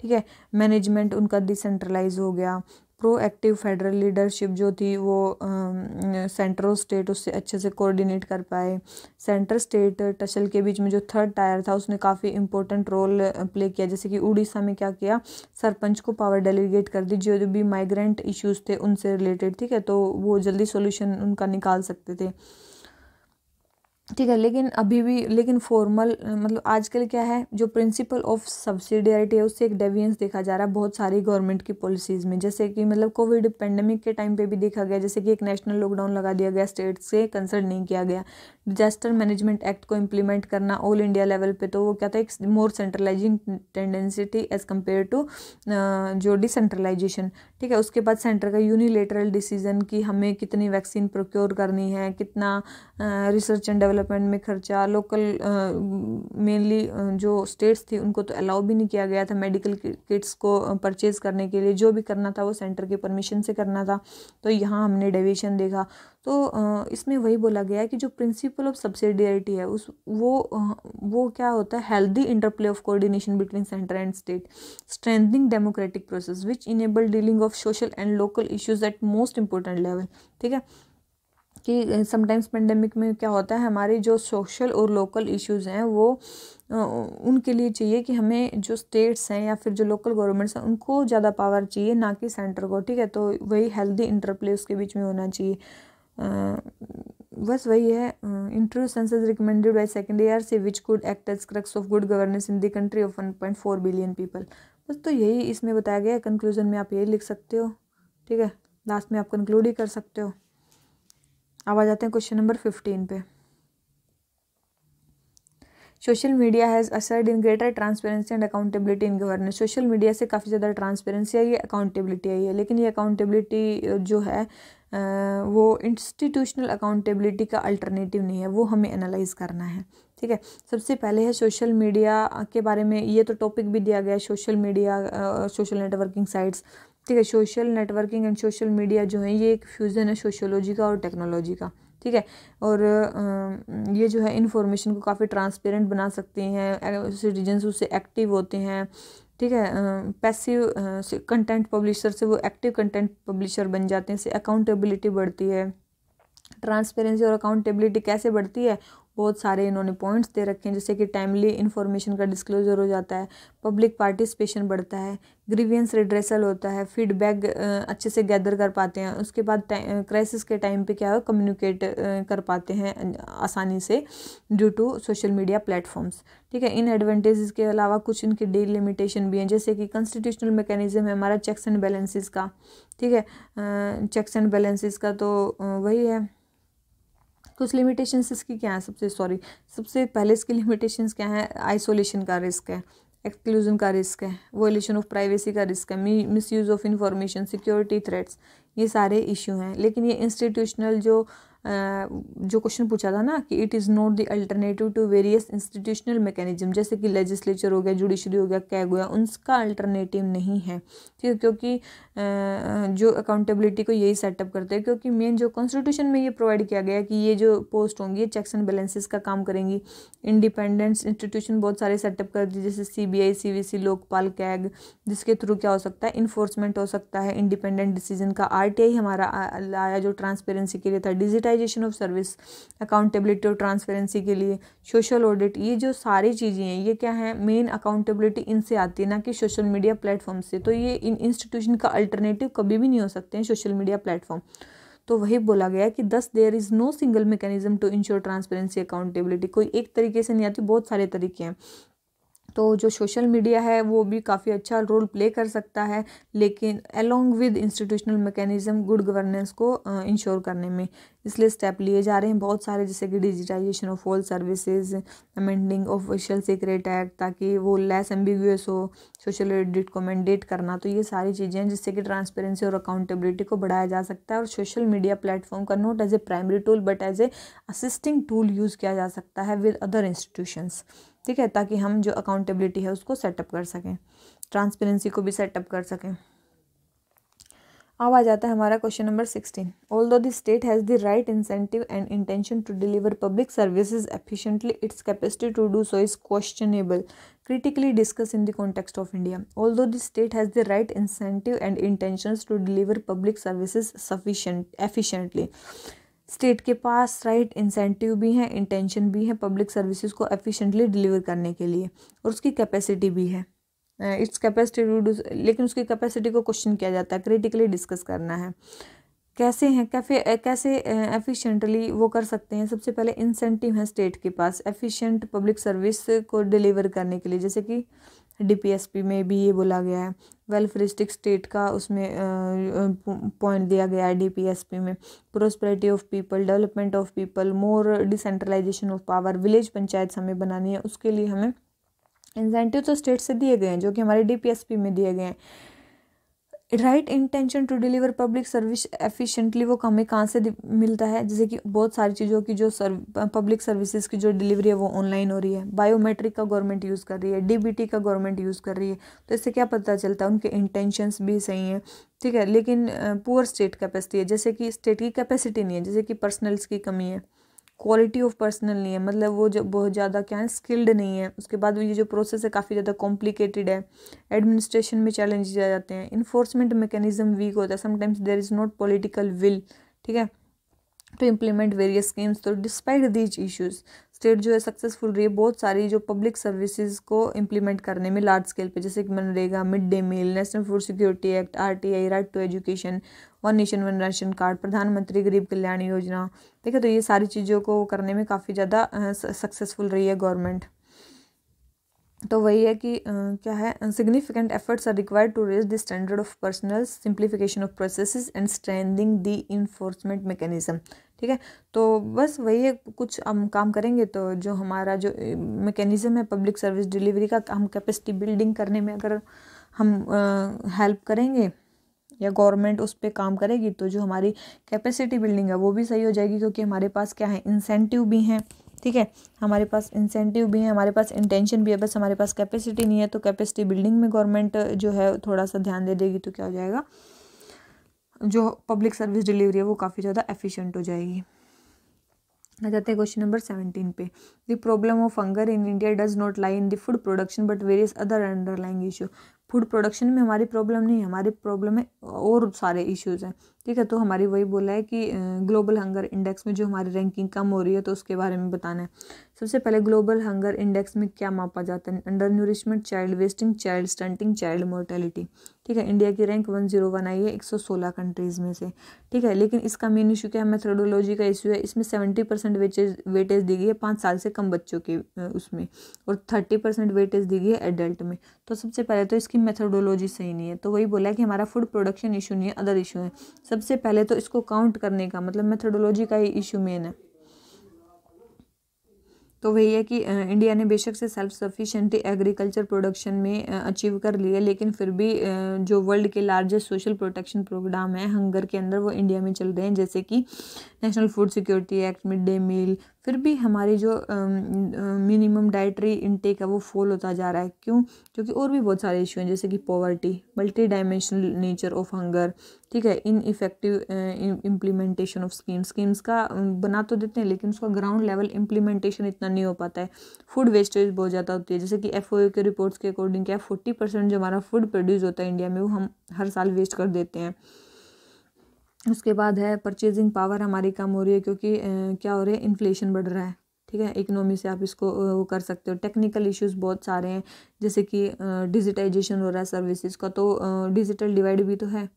ठीक है मैनेजमेंट उनका डिसेंट्रलाइज हो गया प्रोएक्टिव फेडरल लीडरशिप जो थी वो सेंटर और स्टेट उससे अच्छे से कोऑर्डिनेट कर पाए सेंटर स्टेट टशल के बीच में जो थर्ड टायर था उसने काफ़ी इंपॉर्टेंट रोल प्ले किया जैसे कि उड़ीसा में क्या किया सरपंच को पावर डेलीगेट कर दी जो भी माइग्रेंट इश्यूज़ थे उनसे रिलेटेड ठीक है तो वो जल्दी सोल्यूशन उनका निकाल सकते थे ठीक है लेकिन अभी भी लेकिन फॉर्मल मतलब आजकल क्या है जो प्रिंसिपल ऑफ सब्सिडियरिटी है उससे एक डेवियंस देखा जा रहा है बहुत सारी गवर्नमेंट की पॉलिसीज़ में जैसे कि मतलब कोविड पेंडेमिक के टाइम पे भी देखा गया जैसे कि एक नेशनल लॉकडाउन लगा दिया गया स्टेट से कंसर्ड नहीं किया गया डिजास्टर मैनेजमेंट एक्ट को इम्प्लीमेंट करना ऑल इंडिया लेवल पे तो वो क्या था एक मोर सेंट्रलाइजिंग टेंडेंसी थी एज़ कम्पेयर टू जो डिसेंट्रलाइजेशन ठीक है उसके बाद सेंटर का यूनिलेटरल डिसीजन कि हमें कितनी वैक्सीन प्रोक्योर करनी है कितना रिसर्च एंड डेवलपमेंट में खर्चा लोकल मेनली जो स्टेट्स थी उनको तो अलाउ भी नहीं किया गया था मेडिकल किट्स को परचेज़ करने के लिए जो भी करना था वो सेंटर के परमिशन से करना था तो यहाँ हमने डेविएशन देखा तो इसमें वही बोला गया है कि जो प्रिंसिपल ऑफ सब्सिडियरिटी है उस वो वो क्या होता है healthy interplay of coordination between centre and state strengthening democratic process which enable dealing of social and local issues at most important level ठीक है कि समटाइम्स पेंडेमिक में क्या होता है हमारे जो सोशल और लोकल इश्यूज़ हैं वो उनके लिए चाहिए कि हमें जो स्टेट्स हैं या फिर जो लोकल गवर्नमेंट्स हैं उनको ज़्यादा पावर चाहिए ना कि सेंटर को ठीक है तो वही हेल्दी इंटरप्ले उसके बीच में होना चाहिए बस वही है interview sense recommended by second year से which could act as crux of good governance in the country of one point four billion people बस तो यही इसमें बताया गया है कंक्लूजन में आप यही लिख सकते हो ठीक है लास्ट में आप कंक्लूड ही कर सकते हो अब आ जाते हैं क्वेश्चन नंबर फिफ्टीन पे social media has ushered in greater transparency and accountability in governance social media से काफ़ी ज़्यादा ट्रांसपेरेंसी आई है अकाउंटेबिलिटी आई है लेकिन ये अकाउंटेबिलिटी जो है वो इंस्टीट्यूशनल अकाउंटेबिलिटी का अल्टरनेटिव नहीं है वो हमें एनालाइज करना है ठीक है सबसे पहले है सोशल मीडिया के बारे में ये तो टॉपिक भी दिया गया है social media social networking sites ठीक है social networking and social media जो है ये एक फ्यूज़न है सोशोलॉजी का और टेक्नोलॉजी का ठीक है और ये जो है इन्फॉर्मेशन को काफ़ी ट्रांसपेरेंट बना सकते हैं सिटीजन्स उससे एक्टिव होते हैं ठीक है पैसिव कंटेंट पब्लिशर से वो एक्टिव कंटेंट पब्लिशर बन जाते हैं इससे अकाउंटेबिलिटी बढ़ती है ट्रांसपेरेंसी और अकाउंटेबिलिटी कैसे बढ़ती है बहुत सारे इन्होंने पॉइंट्स दे रखे हैं जैसे कि टाइमली इन्फॉर्मेशन का डिस्क्लोजर हो जाता है पब्लिक पार्टिसिपेशन बढ़ता है ग्रीवियंस रिड्रेसल होता है फीडबैक अच्छे से गैदर कर पाते हैं उसके बाद क्राइसिस के टाइम पे क्या हो कम्युनिकेट कर पाते हैं आसानी से due to social media platforms ठीक है इन एडवांटेजेस के अलावा कुछ इनके डी लिमिटेशन भी हैं जैसे कि कॉन्स्टिट्यूशनल मैकेनिज्म है हमारा चेक्स एंड बैलेंसेस का ठीक है चेक्स एंड बैलेंसेस का तो वही है तो उस लिमिटेशन इसकी क्या है सबसे सॉरी सबसे पहले इसकी लिमिटेशन क्या है आइसोलेशन का रिस्क है एक्सक्लूजन का रिस्क है वोलेशन ऑफ प्राइवेसी का रिस्क है misuse of information security threats ये सारे इशू हैं लेकिन ये इंस्टीट्यूशनल जो जो क्वेश्चन पूछा था ना कि it is not the alternative to various institutional mechanism जैसे कि लेजिस्लेचर हो गया जुडिशरी हो गया कैग हो गया उनका अल्टरनेटिव नहीं है ठीक है क्योंकि जो अकाउंटेबिलिटी को यही सेटअप करते हैं क्योंकि मेन जो कॉन्स्टिट्यूशन में ये प्रोवाइड किया गया है कि ये जो पोस्ट होंगी ये चेक्स एंड बैलेंसेस का काम करेंगी इंडिपेंडेंस इंस्टीट्यूशन बहुत सारे सेटअप कर दिए जैसे C B I C V C Lokpal CAG जिसके थ्रू क्या हो सकता है इन्फोर्समेंट हो सकता है इंडिपेंडेंट डिसीजन का आर टी आई हमारा आया जो ट्रांसपेरेंसी के लिए था डिजिटाइजेशन ऑफ सर्विस अकाउंटेबिलिटी और ट्रांसपेरेंसी के लिए सोशल ऑडिट ये जो सारी चीज़ें हैं ये क्या है मेन अकाउंटेबिलिटी इनसे आती है ना कि सोशल मीडिया प्लेटफॉर्म से तो ये इन इंस्टीट्यूशन का अल्टरनेटिव कभी भी नहीं हो सकते हैं सोशल मीडिया प्लेटफॉर्म तो वही बोला गया कि दस there is no single mechanism to ensure transparency accountability कोई एक तरीके से नहीं आती बहुत सारे तरीके हैं तो जो सोशल मीडिया है वो भी काफ़ी अच्छा रोल प्ले कर सकता है लेकिन along with institutional mechanism good governance को इंश्योर करने में इसलिए स्टेप लिए जा रहे हैं बहुत सारे जैसे कि digitization of all services amending official secret act ताकि वो लेस एम्बिगुअस हो सोशल ऑडिट को मैंडेट करना तो ये सारी चीज़ें हैं जिससे कि ट्रांसपेरेंसी और अकाउंटेबिलिटी को बढ़ाया जा सकता है और सोशल मीडिया प्लेटफॉर्म का not as a primary tool but as a assisting tool use किया जा सकता है विद अदर इंस्टीट्यूशंस ठीक है ताकि हम जो अकाउंटेबिलिटी है उसको सेटअप कर सकें ट्रांसपेरेंसी को भी सेटअप कर सकें अब आ जाता है हमारा question number sixteen although the state has the right incentive and intention to deliver public services efficiently its capacity to do so is questionable critically discuss in the context of India although the state has the right incentive and intentions to deliver public services sufficient efficiently state के पास right incentive भी हैं intention भी है public services को efficiently deliver करने के लिए और उसकी कैपेसिटी भी है इट्स कैपेसिटी रिड्यूस लेकिन उसकी कैपेसिटी को क्वेश्चन किया जाता है क्रिटिकली डिस्कस करना है कैसे हैं कैफे कैसे एफिशिएंटली वो कर सकते हैं सबसे पहले इंसेंटिव है स्टेट के पास एफिशिएंट पब्लिक सर्विस को डिलीवर करने के लिए जैसे कि डीपीएसपी में भी ये बोला गया है वेलफेरिस्टिक स्टेट का उसमें पॉइंट दिया गया है डीपीएसपी में prosperity of people development of people more decentralization of power village panchayat हमें बनानी है उसके लिए हमें इंसेंटिव तो स्टेट से दिए गए हैं जो कि हमारे डीपीएसपी में दिए गए हैं right intention to deliver public service efficiently वो हमें कहाँ से मिलता है जैसे कि बहुत सारी चीज़ों की जो सर्व पब्लिक सर्विसेज की जो डिलीवरी है वो ऑनलाइन हो रही है बायोमेट्रिक का गवर्नमेंट यूज़ कर रही है डीबीटी का गवर्नमेंट यूज़ कर रही है तो इससे क्या पता चलता है उनके इंटेंशंस भी सही हैं ठीक है लेकिन पुअर स्टेट कैपेसिटी है जैसे कि स्टेट की कैपेसिटी नहीं है जैसे कि पर्सनल्स की कमी है क्वालिटी ऑफ पर्सनल नहीं है मतलब वो जो बहुत ज़्यादा क्या है स्किल्ड नहीं है उसके बाद ये जो प्रोसेस है काफ़ी ज़्यादा कॉम्प्लिकेटेड है एडमिनिस्ट्रेशन में चैलेंजेस आ जाते हैं इन्फोर्समेंट मैकेनिज्म वीक होता है sometimes there is not political will ठीक है टू इम्प्लीमेंट वेरियस स्कीम्स तो डिस्पाइट दीज इशूज़ स्टेट जो है सक्सेसफुल रही है बहुत सारी जो पब्लिक सर्विसेज को इम्प्लीमेंट करने में लार्ज स्केल पे जैसे कि मनरेगा mid day meal national food security act RTI right to education one nation one ration card प्रधानमंत्री गरीब कल्याण योजना देखें तो ये सारी चीज़ों को करने में काफ़ी ज़्यादा सक्सेसफुल रही है गवर्नमेंट तो वही है कि क्या है significant efforts are required to raise the standard of personal simplification of process and strengthening the enforcement mechanism ठीक है तो बस वही है कुछ हम काम करेंगे तो जो हमारा जो मैकेनिज़्म है पब्लिक सर्विस डिलीवरी का हम कैपेसिटी बिल्डिंग करने में अगर हम हेल्प करेंगे या गवर्नमेंट उस पर काम करेगी तो जो हमारी कैपेसिटी बिल्डिंग है वो भी सही हो जाएगी क्योंकि हमारे पास क्या है इंसेंटिव भी हैं ठीक है हमारे पास इंसेंटिव भी है हमारे पास इंटेंशन भी है बस हमारे पास कैपेसिटी नहीं है तो कैपेसिटी बिल्डिंग में गवर्नमेंट जो है थोड़ा सा ध्यान दे देगी तो क्या हो जाएगा जो पब्लिक सर्विस डिलीवरी है वो काफ़ी ज़्यादा एफिशिएंट हो जाएगी आ जाते हैं क्वेश्चन नंबर सेवेंटीन पे the problem of hunger in India does not lie in the food production but various other underlying issue food production में हमारी प्रॉब्लम नहीं हमारी प्रॉब्लम है और सारे इश्यूज हैं ठीक है तो हमारी वही बोला है कि ग्लोबल हंगर इंडेक्स में जो हमारी रैंकिंग कम हो रही है तो उसके बारे में बताना है सबसे पहले ग्लोबल हंगर इंडेक्स में क्या मापा जाता है undernourishment child wasting child stunting child mortality ठीक है इंडिया की रैंक वन जीरो वन आई है एक सौ सोलह कंट्रीज़ में से ठीक है लेकिन इसका मेन इशू क्या है मेथडोलॉजी का इशू है इसमें सेवेंटी परसेंट वेटेज वेटेज दी गई है पाँच साल से कम बच्चों के उसमें और थर्टी परसेंट वेटेज दी गई है एडल्ट में तो सबसे पहले तो इसकी मेथडोलॉजी सही नहीं है तो वही बोला कि हमारा फूड प्रोडक्शन इशू नहीं है अदर इशू है सबसे पहले तो इसको काउंट करने का मतलब मेथडोलॉजी का ही इशू मेन है तो वही है कि इंडिया ने बेशक से सेल्फ सफिशेंटी एग्रीकल्चर प्रोडक्शन में अचीव कर ली है लेकिन फिर भी जो वर्ल्ड के लार्जेस्ट सोशल प्रोटेक्शन प्रोग्राम है हंगर के अंदर वो इंडिया में चल रहे हैं जैसे कि national food security act mid day meal फिर भी हमारी जो मिनिमम डाइटरी इनटेक है वो फॉल होता जा रहा है क्यों क्योंकि और भी बहुत सारे इशू हैं जैसे कि poverty multi dimensional nature of hunger ठीक है ineffective implementation of scheme schemes का बना तो देते हैं लेकिन उसका ग्राउंड लेवल इम्प्लीमेंटेशन इतना नहीं हो पाता है फूड वेस्टेज बहुत ज़्यादा होती है जैसे कि एफ के रिपोर्ट्स के अकॉर्डिंग क्या फोर्टी परसेंट जो हमारा फूड प्रोड्यूस होता है इंडिया में वो हम हर साल वेस्ट कर देते हैं उसके बाद है परचेजिंग पावर हमारी कम हो रही है क्योंकि क्या हो रहा है इन्फ्लेशन बढ़ रहा है ठीक है इकनॉमी से आप इसको वो कर सकते हो टेक्निकल इश्यूज बहुत सारे हैं जैसे कि डिजिटाइजेशन हो रहा है सर्विसेज का तो डिजिटल डिवाइड भी तो है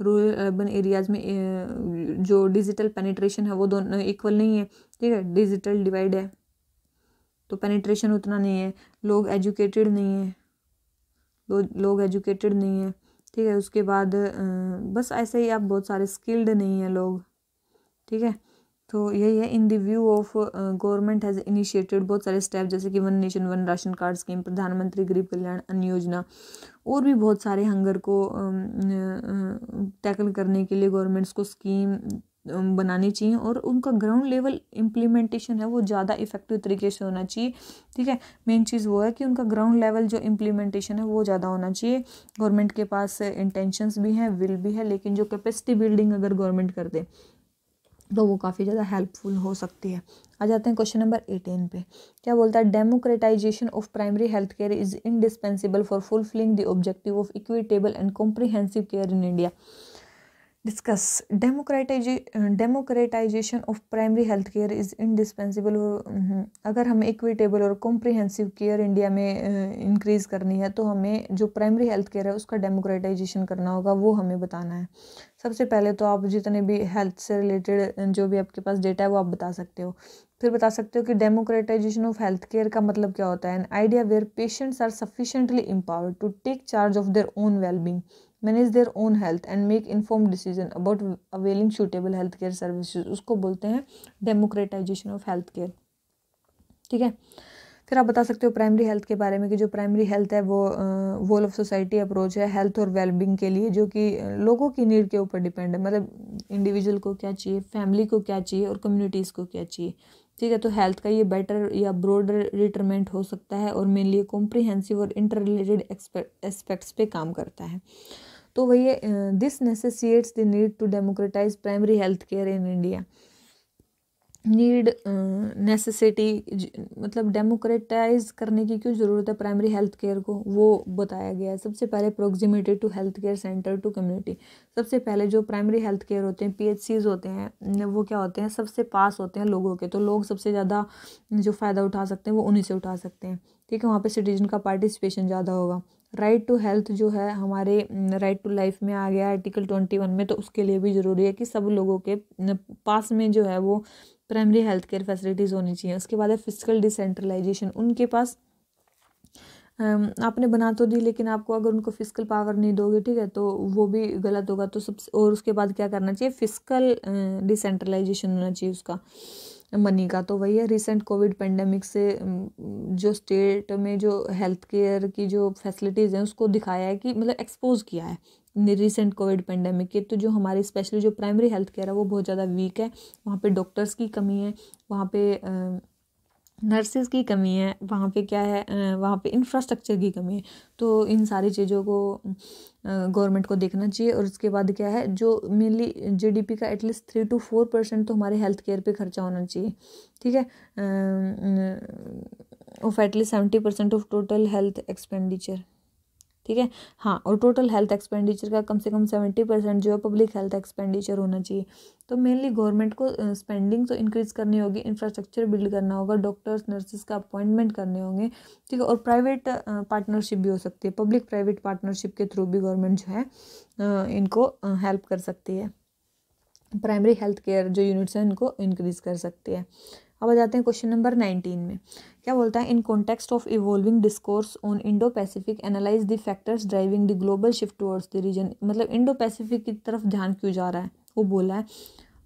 रूरल अर्बन एरियाज़ में जो डिजिटल पेनिट्रेशन है वो दोनों इक्वल नहीं है ठीक है डिजिटल डिवाइड है तो पेनिट्रेशन उतना नहीं है लोग एजुकेटेड नहीं है लोग एजुकेटेड नहीं है ठीक है उसके बाद बस ऐसे ही आप बहुत सारे स्किल्ड नहीं हैं लोग ठीक है तो यही है in the view of government has initiated बहुत सारे स्टेप जैसे कि one nation one ration card scheme प्रधानमंत्री गरीब कल्याण अन्न योजना और भी बहुत सारे हंगर को टैकल करने के लिए गवर्नमेंट्स को स्कीम बनानी चाहिए और उनका ग्राउंड लेवल इम्प्लीमेंटेशन है वो ज़्यादा इफेक्टिव तरीके से होना चाहिए ठीक है मेन चीज़ वो है कि उनका ग्राउंड लेवल जो इम्प्लीमेंटेशन है वो ज़्यादा होना चाहिए गवर्नमेंट के पास इंटेंशंस भी हैं विल भी है लेकिन जो कैपेसिटी बिल्डिंग अगर गवर्नमेंट कर दे तो वो काफ़ी ज़्यादा हेल्पफुल हो सकती है आ जाते हैं क्वेश्चन नंबर एटीन पे क्या बोलता है democratization of primary health care is indispensable for fulfilling the objective of equitable and comprehensive care in India discuss uh, democratization of primary health care is indispensable mm-hmm, अगर हमें equitable और comprehensive care India में increase uh, करनी है तो हमें जो primary health care है उसका डेमोक्रेटाइजेशन करना होगा वो हमें बताना है सबसे पहले तो आप जितने भी हेल्थ से रिलेटेड uh, जो भी आपके पास डेटा है वो आप बता सकते हो फिर बता सकते हो कि डेमोक्रेटाइजेशन ऑफ हेल्थ केयर का मतलब क्या होता है an idea where patients are sufficiently empowered to take charge of their own wellbeing manage their own health and make inform decision about availing suitable health care services उसको बोलते हैं democratisation of health care ठीक है फिर आप बता सकते हो प्राइमरी हेल्थ के बारे में कि जो प्राइमरी हेल्थ है वो वोल ऑफ सोसाइटी अप्रोच है हेल्थ और वेलबिंग के लिए जो कि लोगों की नीड के ऊपर डिपेंड है मतलब इंडिविजुअल को क्या चाहिए फैमिली को क्या चाहिए और कम्युनिटीज़ को क्या चाहिए ठीक है तो हेल्थ का ये बेटर या ब्रॉडर रिटरमेंट हो सकता है और मेनली कॉम्प्रिहेंसिव और इंटर रिलेटेड एस्पेक्ट्स पे काम करता है तो वही this necessitates the need to democratize primary health care in India need necessity मतलब डेमोक्रेटाइज करने की क्यों ज़रूरत है प्राइमरी हेल्थ केयर को वो बताया गया है सबसे पहले proximity to health care center to community सबसे पहले जो प्राइमरी हेल्थ केयर होते हैं पी होते हैं वो क्या होते हैं सबसे पास होते हैं लोगों के तो लोग सबसे ज़्यादा जो फ़ायदा उठा सकते हैं वो उन्हीं से उठा सकते हैं ठीक है वहाँ पर सिटीजन का पार्टिसिपेशन ज़्यादा होगा राइट टू हेल्थ जो है हमारे राइट टू लाइफ में आ गया आर्टिकल ट्वेंटी वन में तो उसके लिए भी ज़रूरी है कि सब लोगों के पास में जो है वो प्राइमरी हेल्थ केयर फैसिलिटीज़ होनी चाहिए उसके बाद है फिजिकल डिसेंट्रलाइजेशन उनके पास आपने बना तो दी लेकिन आपको अगर उनको फिजिकल पावर नहीं दोगे ठीक है तो वो भी गलत होगा तो सबसे और उसके बाद क्या करना चाहिए फिजिकल डिसेंट्रलाइजेशन होना चाहिए उसका मनी का तो वही है रिसेंट कोविड पेंडेमिक से जो स्टेट में जो हेल्थ केयर की जो फैसिलिटीज़ हैं उसको दिखाया है कि मतलब एक्सपोज किया है रिसेंट कोविड पेंडेमिक के तो जो हमारी स्पेशली जो प्राइमरी हेल्थ केयर है वो बहुत ज़्यादा वीक है वहाँ पे डॉक्टर्स की कमी है वहाँ पे नर्सेज की कमी है वहाँ पे क्या है वहाँ पे इंफ्रास्ट्रक्चर की कमी है तो इन सारी चीज़ों को गवर्नमेंट को देखना चाहिए और उसके बाद क्या है जो मेनली जीडीपी का at least three to four percent तो हमारे हेल्थ केयर पे खर्चा होना चाहिए ठीक है of at least seventy percent of total health expenditure ठीक है हाँ और टोटल हेल्थ एक्सपेंडिचर का कम से कम सेवेंटी परसेंट जो है पब्लिक हेल्थ एक्सपेंडिचर होना चाहिए तो मेनली गवर्नमेंट को स्पेंडिंग तो इंक्रीज़ करनी होगी इंफ्रास्ट्रक्चर बिल्ड करना होगा डॉक्टर्स नर्सेस का अपॉइंटमेंट करने होंगे ठीक है और प्राइवेट पार्टनरशिप भी हो सकती है पब्लिक प्राइवेट पार्टनरशिप के थ्रू भी गवर्नमेंट जो है इनको हेल्प कर सकती है प्राइमरी हेल्थ केयर जो यूनिट्स हैं इनको इंक्रीज़ कर सकती है अब आ जाते हैं क्वेश्चन नंबर नाइनटीन में क्या बोलता है in context of evolving discourse on Indo Pacific analyse the factors driving the global shift towards the region मतलब इंडो पैसिफिक की तरफ ध्यान क्यों जा रहा है वो बोला है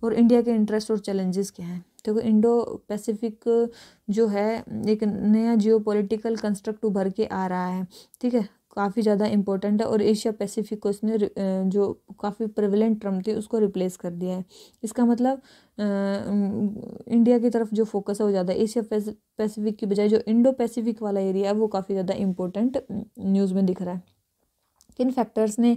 और इंडिया के इंटरेस्ट और चैलेंजेस क्या हैं देखो तो इंडो पैसिफिक जो है एक नया जियो पोलिटिकल कंस्ट्रक्ट उभर के आ रहा है ठीक है काफ़ी ज़्यादा इंपॉर्टेंट है और एशिया पैसिफिक को इसने जो काफ़ी प्रिविलेंट टर्म थी उसको रिप्लेस कर दिया है इसका मतलब इंडिया की तरफ जो फोकस है वो ज़्यादा एशिया पैसिफिक की बजाय जो इंडो पैसिफिक वाला एरिया है वो काफ़ी ज़्यादा इम्पोर्टेंट न्यूज़ में दिख रहा है किन फैक्टर्स ने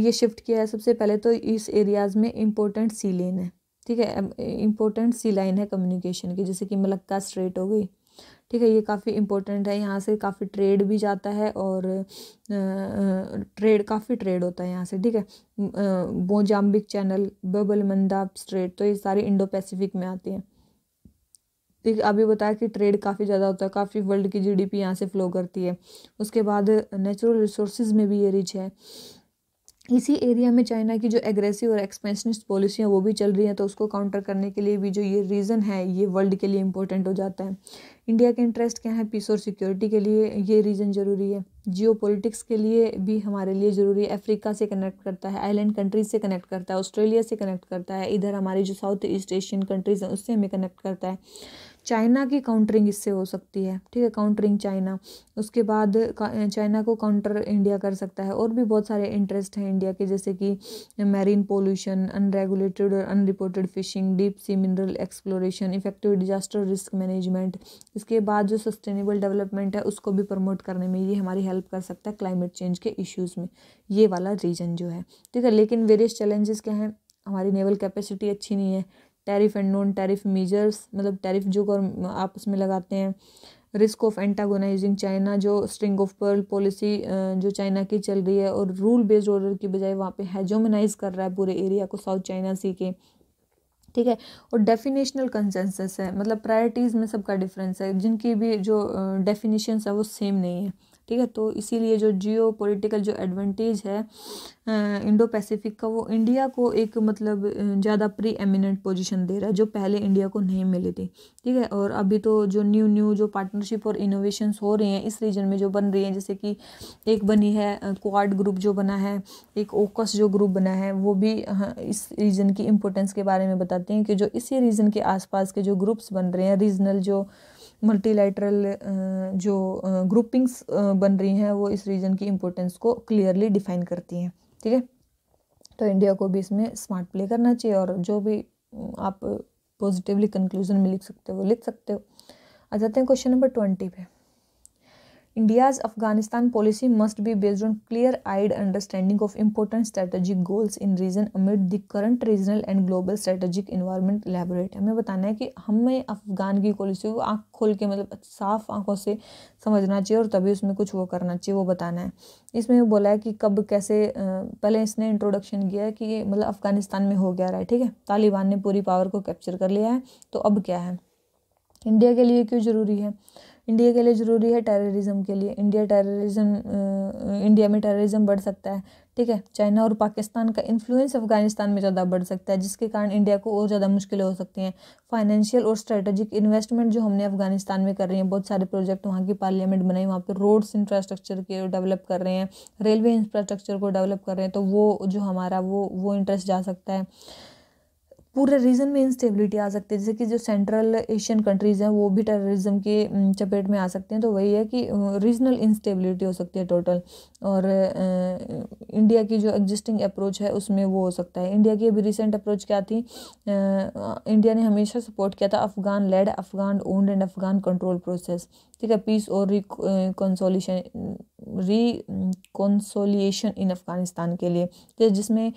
ये शिफ्ट किया है सबसे पहले तो इस एरियाज़ में इम्पोर्टेंट सी लेन है ठीक है इम्पोर्टेंट सी लाइन है कम्युनिकेशन की जैसे कि मलक्का स्ट्रेट हो गई ठीक है ये काफ़ी इंपॉर्टेंट है यहाँ से काफ़ी ट्रेड भी जाता है और ट्रेड काफ़ी ट्रेड होता है यहाँ से ठीक है बोजाम्बिक चैनल बबलमंदा स्ट्रेट तो ये सारी इंडो पैसिफिक में आती हैं ठीक अभी बताया कि ट्रेड काफ़ी ज़्यादा होता है काफ़ी वर्ल्ड की जीडीपी यहाँ से फ्लो करती है उसके बाद नेचुरल रिसोर्सेज में भी ये रिच है इसी एरिया में चाइना की जो एग्रेसिव और एक्सपेंशनिस्ट पॉलिसियाँ वो भी चल रही हैं तो उसको काउंटर करने के लिए भी जो ये रीज़न है ये वर्ल्ड के लिए इंपॉर्टेंट हो जाता है इंडिया के इंटरेस्ट क्या है पीस और सिक्योरिटी के लिए ये रीजन ज़रूरी है जियो के लिए भी हमारे लिए ज़रूरी है अफ्रीका से कनेक्ट करता है आइलैंड कंट्रीज से कनेक्ट करता है ऑस्ट्रेलिया से कनेक्ट करता है इधर हमारी जो साउथ ईस्ट एशियन कंट्रीज़ हैं उससे हमें कनेक्ट करता है चाइना की काउंटरिंग इससे हो सकती है ठीक है काउंटरिंग चाइना उसके बाद चाइना को काउंटर इंडिया कर सकता है और भी बहुत सारे इंटरेस्ट हैं इंडिया के जैसे कि मैरीन पोल्यूशन अनरेगुलेटेड और unreported fishing deep sea mineral exploration effective disaster risk management इसके बाद जो सस्टेनेबल डेवलपमेंट है उसको भी प्रमोट करने में ये हमारी हेल्प कर सकता है क्लाइमेट चेंज के इश्यूज़ में ये वाला रीजन जो है ठीक है लेकिन वेरियस चैलेंजेस क्या हैं हमारी नेवल कैपेसिटी अच्छी नहीं है tariff and non tariff measures मतलब टैरिफ जो आपस में लगाते हैं रिस्क ऑफ एंटागोनाइजिंग चाइना जो स्ट्रिंग ऑफ पर्ल पॉलिसी जो चाइना की चल रही है और रूल बेस्ड ऑर्डर की बजाय वहाँ पे हैजोमनाइज कर रहा है पूरे एरिया को साउथ चाइना सी के ठीक है और डेफिनेशनल कंसेंसस है मतलब प्रायोरिटीज़ में सबका डिफरेंस है जिनकी भी जो डेफिनेशंस है वो सेम नहीं है ठीक है तो इसीलिए जो जियो पोलिटिकल जो एडवांटेज है इंडो पैसिफिक का वो इंडिया को एक मतलब ज़्यादा प्री एमिनेंट पोजिशन दे रहा है जो पहले इंडिया को नहीं मिली थी ठीक है और अभी तो जो न्यू न्यू जो पार्टनरशिप और इनोवेशंस हो रहे हैं इस रीजन में जो बन रही हैं जैसे कि एक बनी है क्वाड ग्रुप जो बना है एक ओकस जो ग्रुप बना है वो भी हाँ, इस रीजन की इम्पोर्टेंस के बारे में बताते हैं कि जो इसी रीजन के आसपास के जो ग्रुप्स बन रहे हैं रीजनल जो मल्टीलैटरल uh, जो ग्रुपिंग्स uh, uh, बन रही हैं वो इस रीजन की इम्पोर्टेंस को क्लियरली डिफाइन करती हैं ठीक है तो इंडिया को भी इसमें स्मार्ट प्ले करना चाहिए और जो भी आप पॉजिटिवली कंक्लूजन में लिख सकते हो लिख सकते हो आ जाते हैं क्वेश्चन नंबर ट्वेंटी पे India's Afghanistan policy must be based on clear-eyed understanding of important strategic goals in region amid the current regional and global strategic environment elaborate हमें बताना है कि हमें अफगान की पॉलिसी को आँख खोल के मतलब साफ आंखों से समझना चाहिए और तभी उसमें कुछ वो करना चाहिए वो बताना है इसमें बोला है कि कब कैसे पहले इसने इंट्रोडक्शन किया है कि मतलब अफगानिस्तान में हो गया रहा है ठीक है तालिबान ने पूरी पावर को कैप्चर कर लिया है तो अब क्या है इंडिया के लिए क्यों ज़रूरी है इंडिया के लिए ज़रूरी है टेररिज्म के लिए इंडिया टेररिज्म इंडिया में टेररिज्म बढ़ सकता है ठीक है चाइना और पाकिस्तान का इन्फ्लुएंस अफगानिस्तान में ज़्यादा बढ़ सकता है जिसके कारण इंडिया को और ज़्यादा मुश्किलें हो सकती हैं फाइनेंशियल और स्ट्रेटेजिक इन्वेस्टमेंट जो हमने अफगानिस्तान में कर रही हैं बहुत सारे प्रोजेक्ट वहाँ की पार्लियामेंट बनाई वहाँ पर रोड्स इंफ्रास्ट्रक्चर के डेवलप कर रहे हैं रेलवे इंफ्रास्ट्रक्चर को डेवलप कर रहे हैं तो वो जो हमारा वो वो इंटरेस्ट जा सकता है पूरे रीजन में इंस्टेबिलिटी आ सकती है जैसे कि जो सेंट्रल एशियन कंट्रीज़ हैं वो भी टेररिज्म के चपेट में आ सकते हैं तो वही है कि रीजनल इंस्टेबिलिटी हो सकती है टोटल और इंडिया की जो एग्जिस्टिंग अप्रोच है उसमें वो हो सकता है इंडिया की अभी रिसेंट अप्रोच क्या थी इंडिया ने हमेशा सपोर्ट किया था Afghan led Afghan owned and Afghan control process ठीक है पीस और री रिकॉन्सोलिएशन इन अफगानिस्तान के लिए तो जिसमें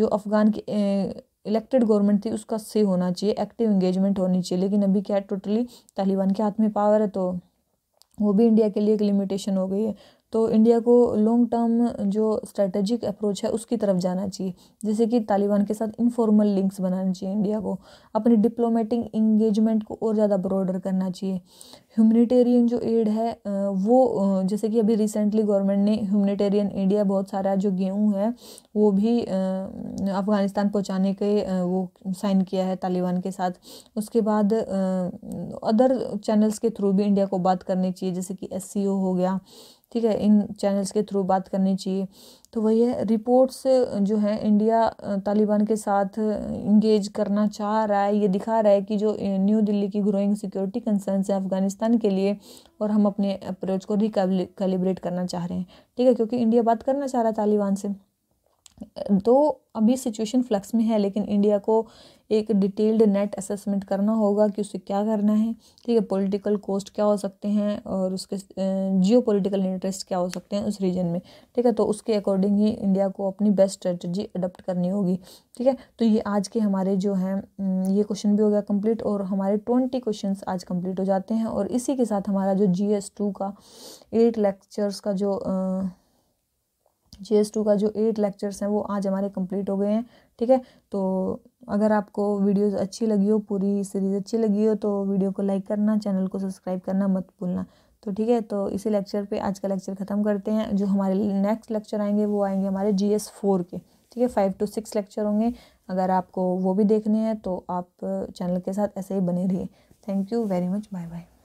जो अफगान के इलेक्टेड गवर्नमेंट थी उसका से होना चाहिए एक्टिव इंगेजमेंट होनी चाहिए लेकिन अभी क्या टोटली तालिबान के हाथ में पावर है तो वो भी इंडिया के लिए एक लिमिटेशन हो गई है तो इंडिया को लॉन्ग टर्म जो स्ट्रेटेजिक अप्रोच है उसकी तरफ जाना चाहिए जैसे कि तालिबान के साथ इनफॉर्मल लिंक्स बनाना चाहिए इंडिया को अपनी डिप्लोमेटिक इंगेजमेंट को और ज़्यादा ब्रॉडर करना चाहिए ह्यूमनिटेरियन जो एड है वो जैसे कि अभी रिसेंटली गवर्नमेंट ने ह्यूमनिटेरियन इंडिया बहुत सारा जो गेहूँ है वो भी अफ़गानिस्तान पहुँचाने के वो साइन किया है तालिबान के साथ उसके बाद अदर चैनल्स के थ्रू भी इंडिया को बात करनी चाहिए जैसे कि एस हो गया ठीक है इन चैनल्स के थ्रू बात करनी चाहिए तो वही है रिपोर्ट्स जो है इंडिया तालिबान के साथ इंगेज करना चाह रहा है ये दिखा रहा है कि जो न्यू दिल्ली की ग्रोइंग सिक्योरिटी कंसर्न है अफगानिस्तान के लिए और हम अपने अप्रोच को कैलिब्रेट करना चाह रहे हैं ठीक है क्योंकि इंडिया बात करना चाह रहा है तालिबान से तो अभी सिचुएशन फ्लक्स में है लेकिन इंडिया को एक डिटेल्ड नेट असेसमेंट करना होगा कि उसे क्या करना है ठीक है पॉलिटिकल कोस्ट क्या हो सकते हैं और उसके जियो पोलिटिकल इंटरेस्ट क्या हो सकते हैं उस रीजन में ठीक है तो उसके अकॉर्डिंग ही इंडिया को अपनी बेस्ट स्ट्रेटजी अडोप्ट करनी होगी ठीक है तो ये आज के हमारे जो हैं ये क्वेश्चन भी हो गया कम्प्लीट और हमारे ट्वेंटी क्वेश्चन आज कम्प्लीट हो जाते हैं और इसी के साथ हमारा जो जी एस टू का एट लेक्चर्स का जो जी एस टू का जो एट लेक्चर्स हैं वो आज हमारे कंप्लीट हो गए हैं ठीक है तो अगर आपको वीडियोस अच्छी लगी हो पूरी सीरीज़ अच्छी लगी हो तो वीडियो को लाइक करना चैनल को सब्सक्राइब करना मत भूलना तो ठीक है तो इसी लेक्चर पे आज का लेक्चर ख़त्म करते हैं जो हमारे नेक्स्ट लेक्चर आएंगे वो आएंगे हमारे जी एस फोर के ठीक है फाइव टू सिक्स लेक्चर होंगे अगर आपको वो भी देखने हैं तो आप चैनल के साथ ऐसे ही बने रहिए thank you very much bye bye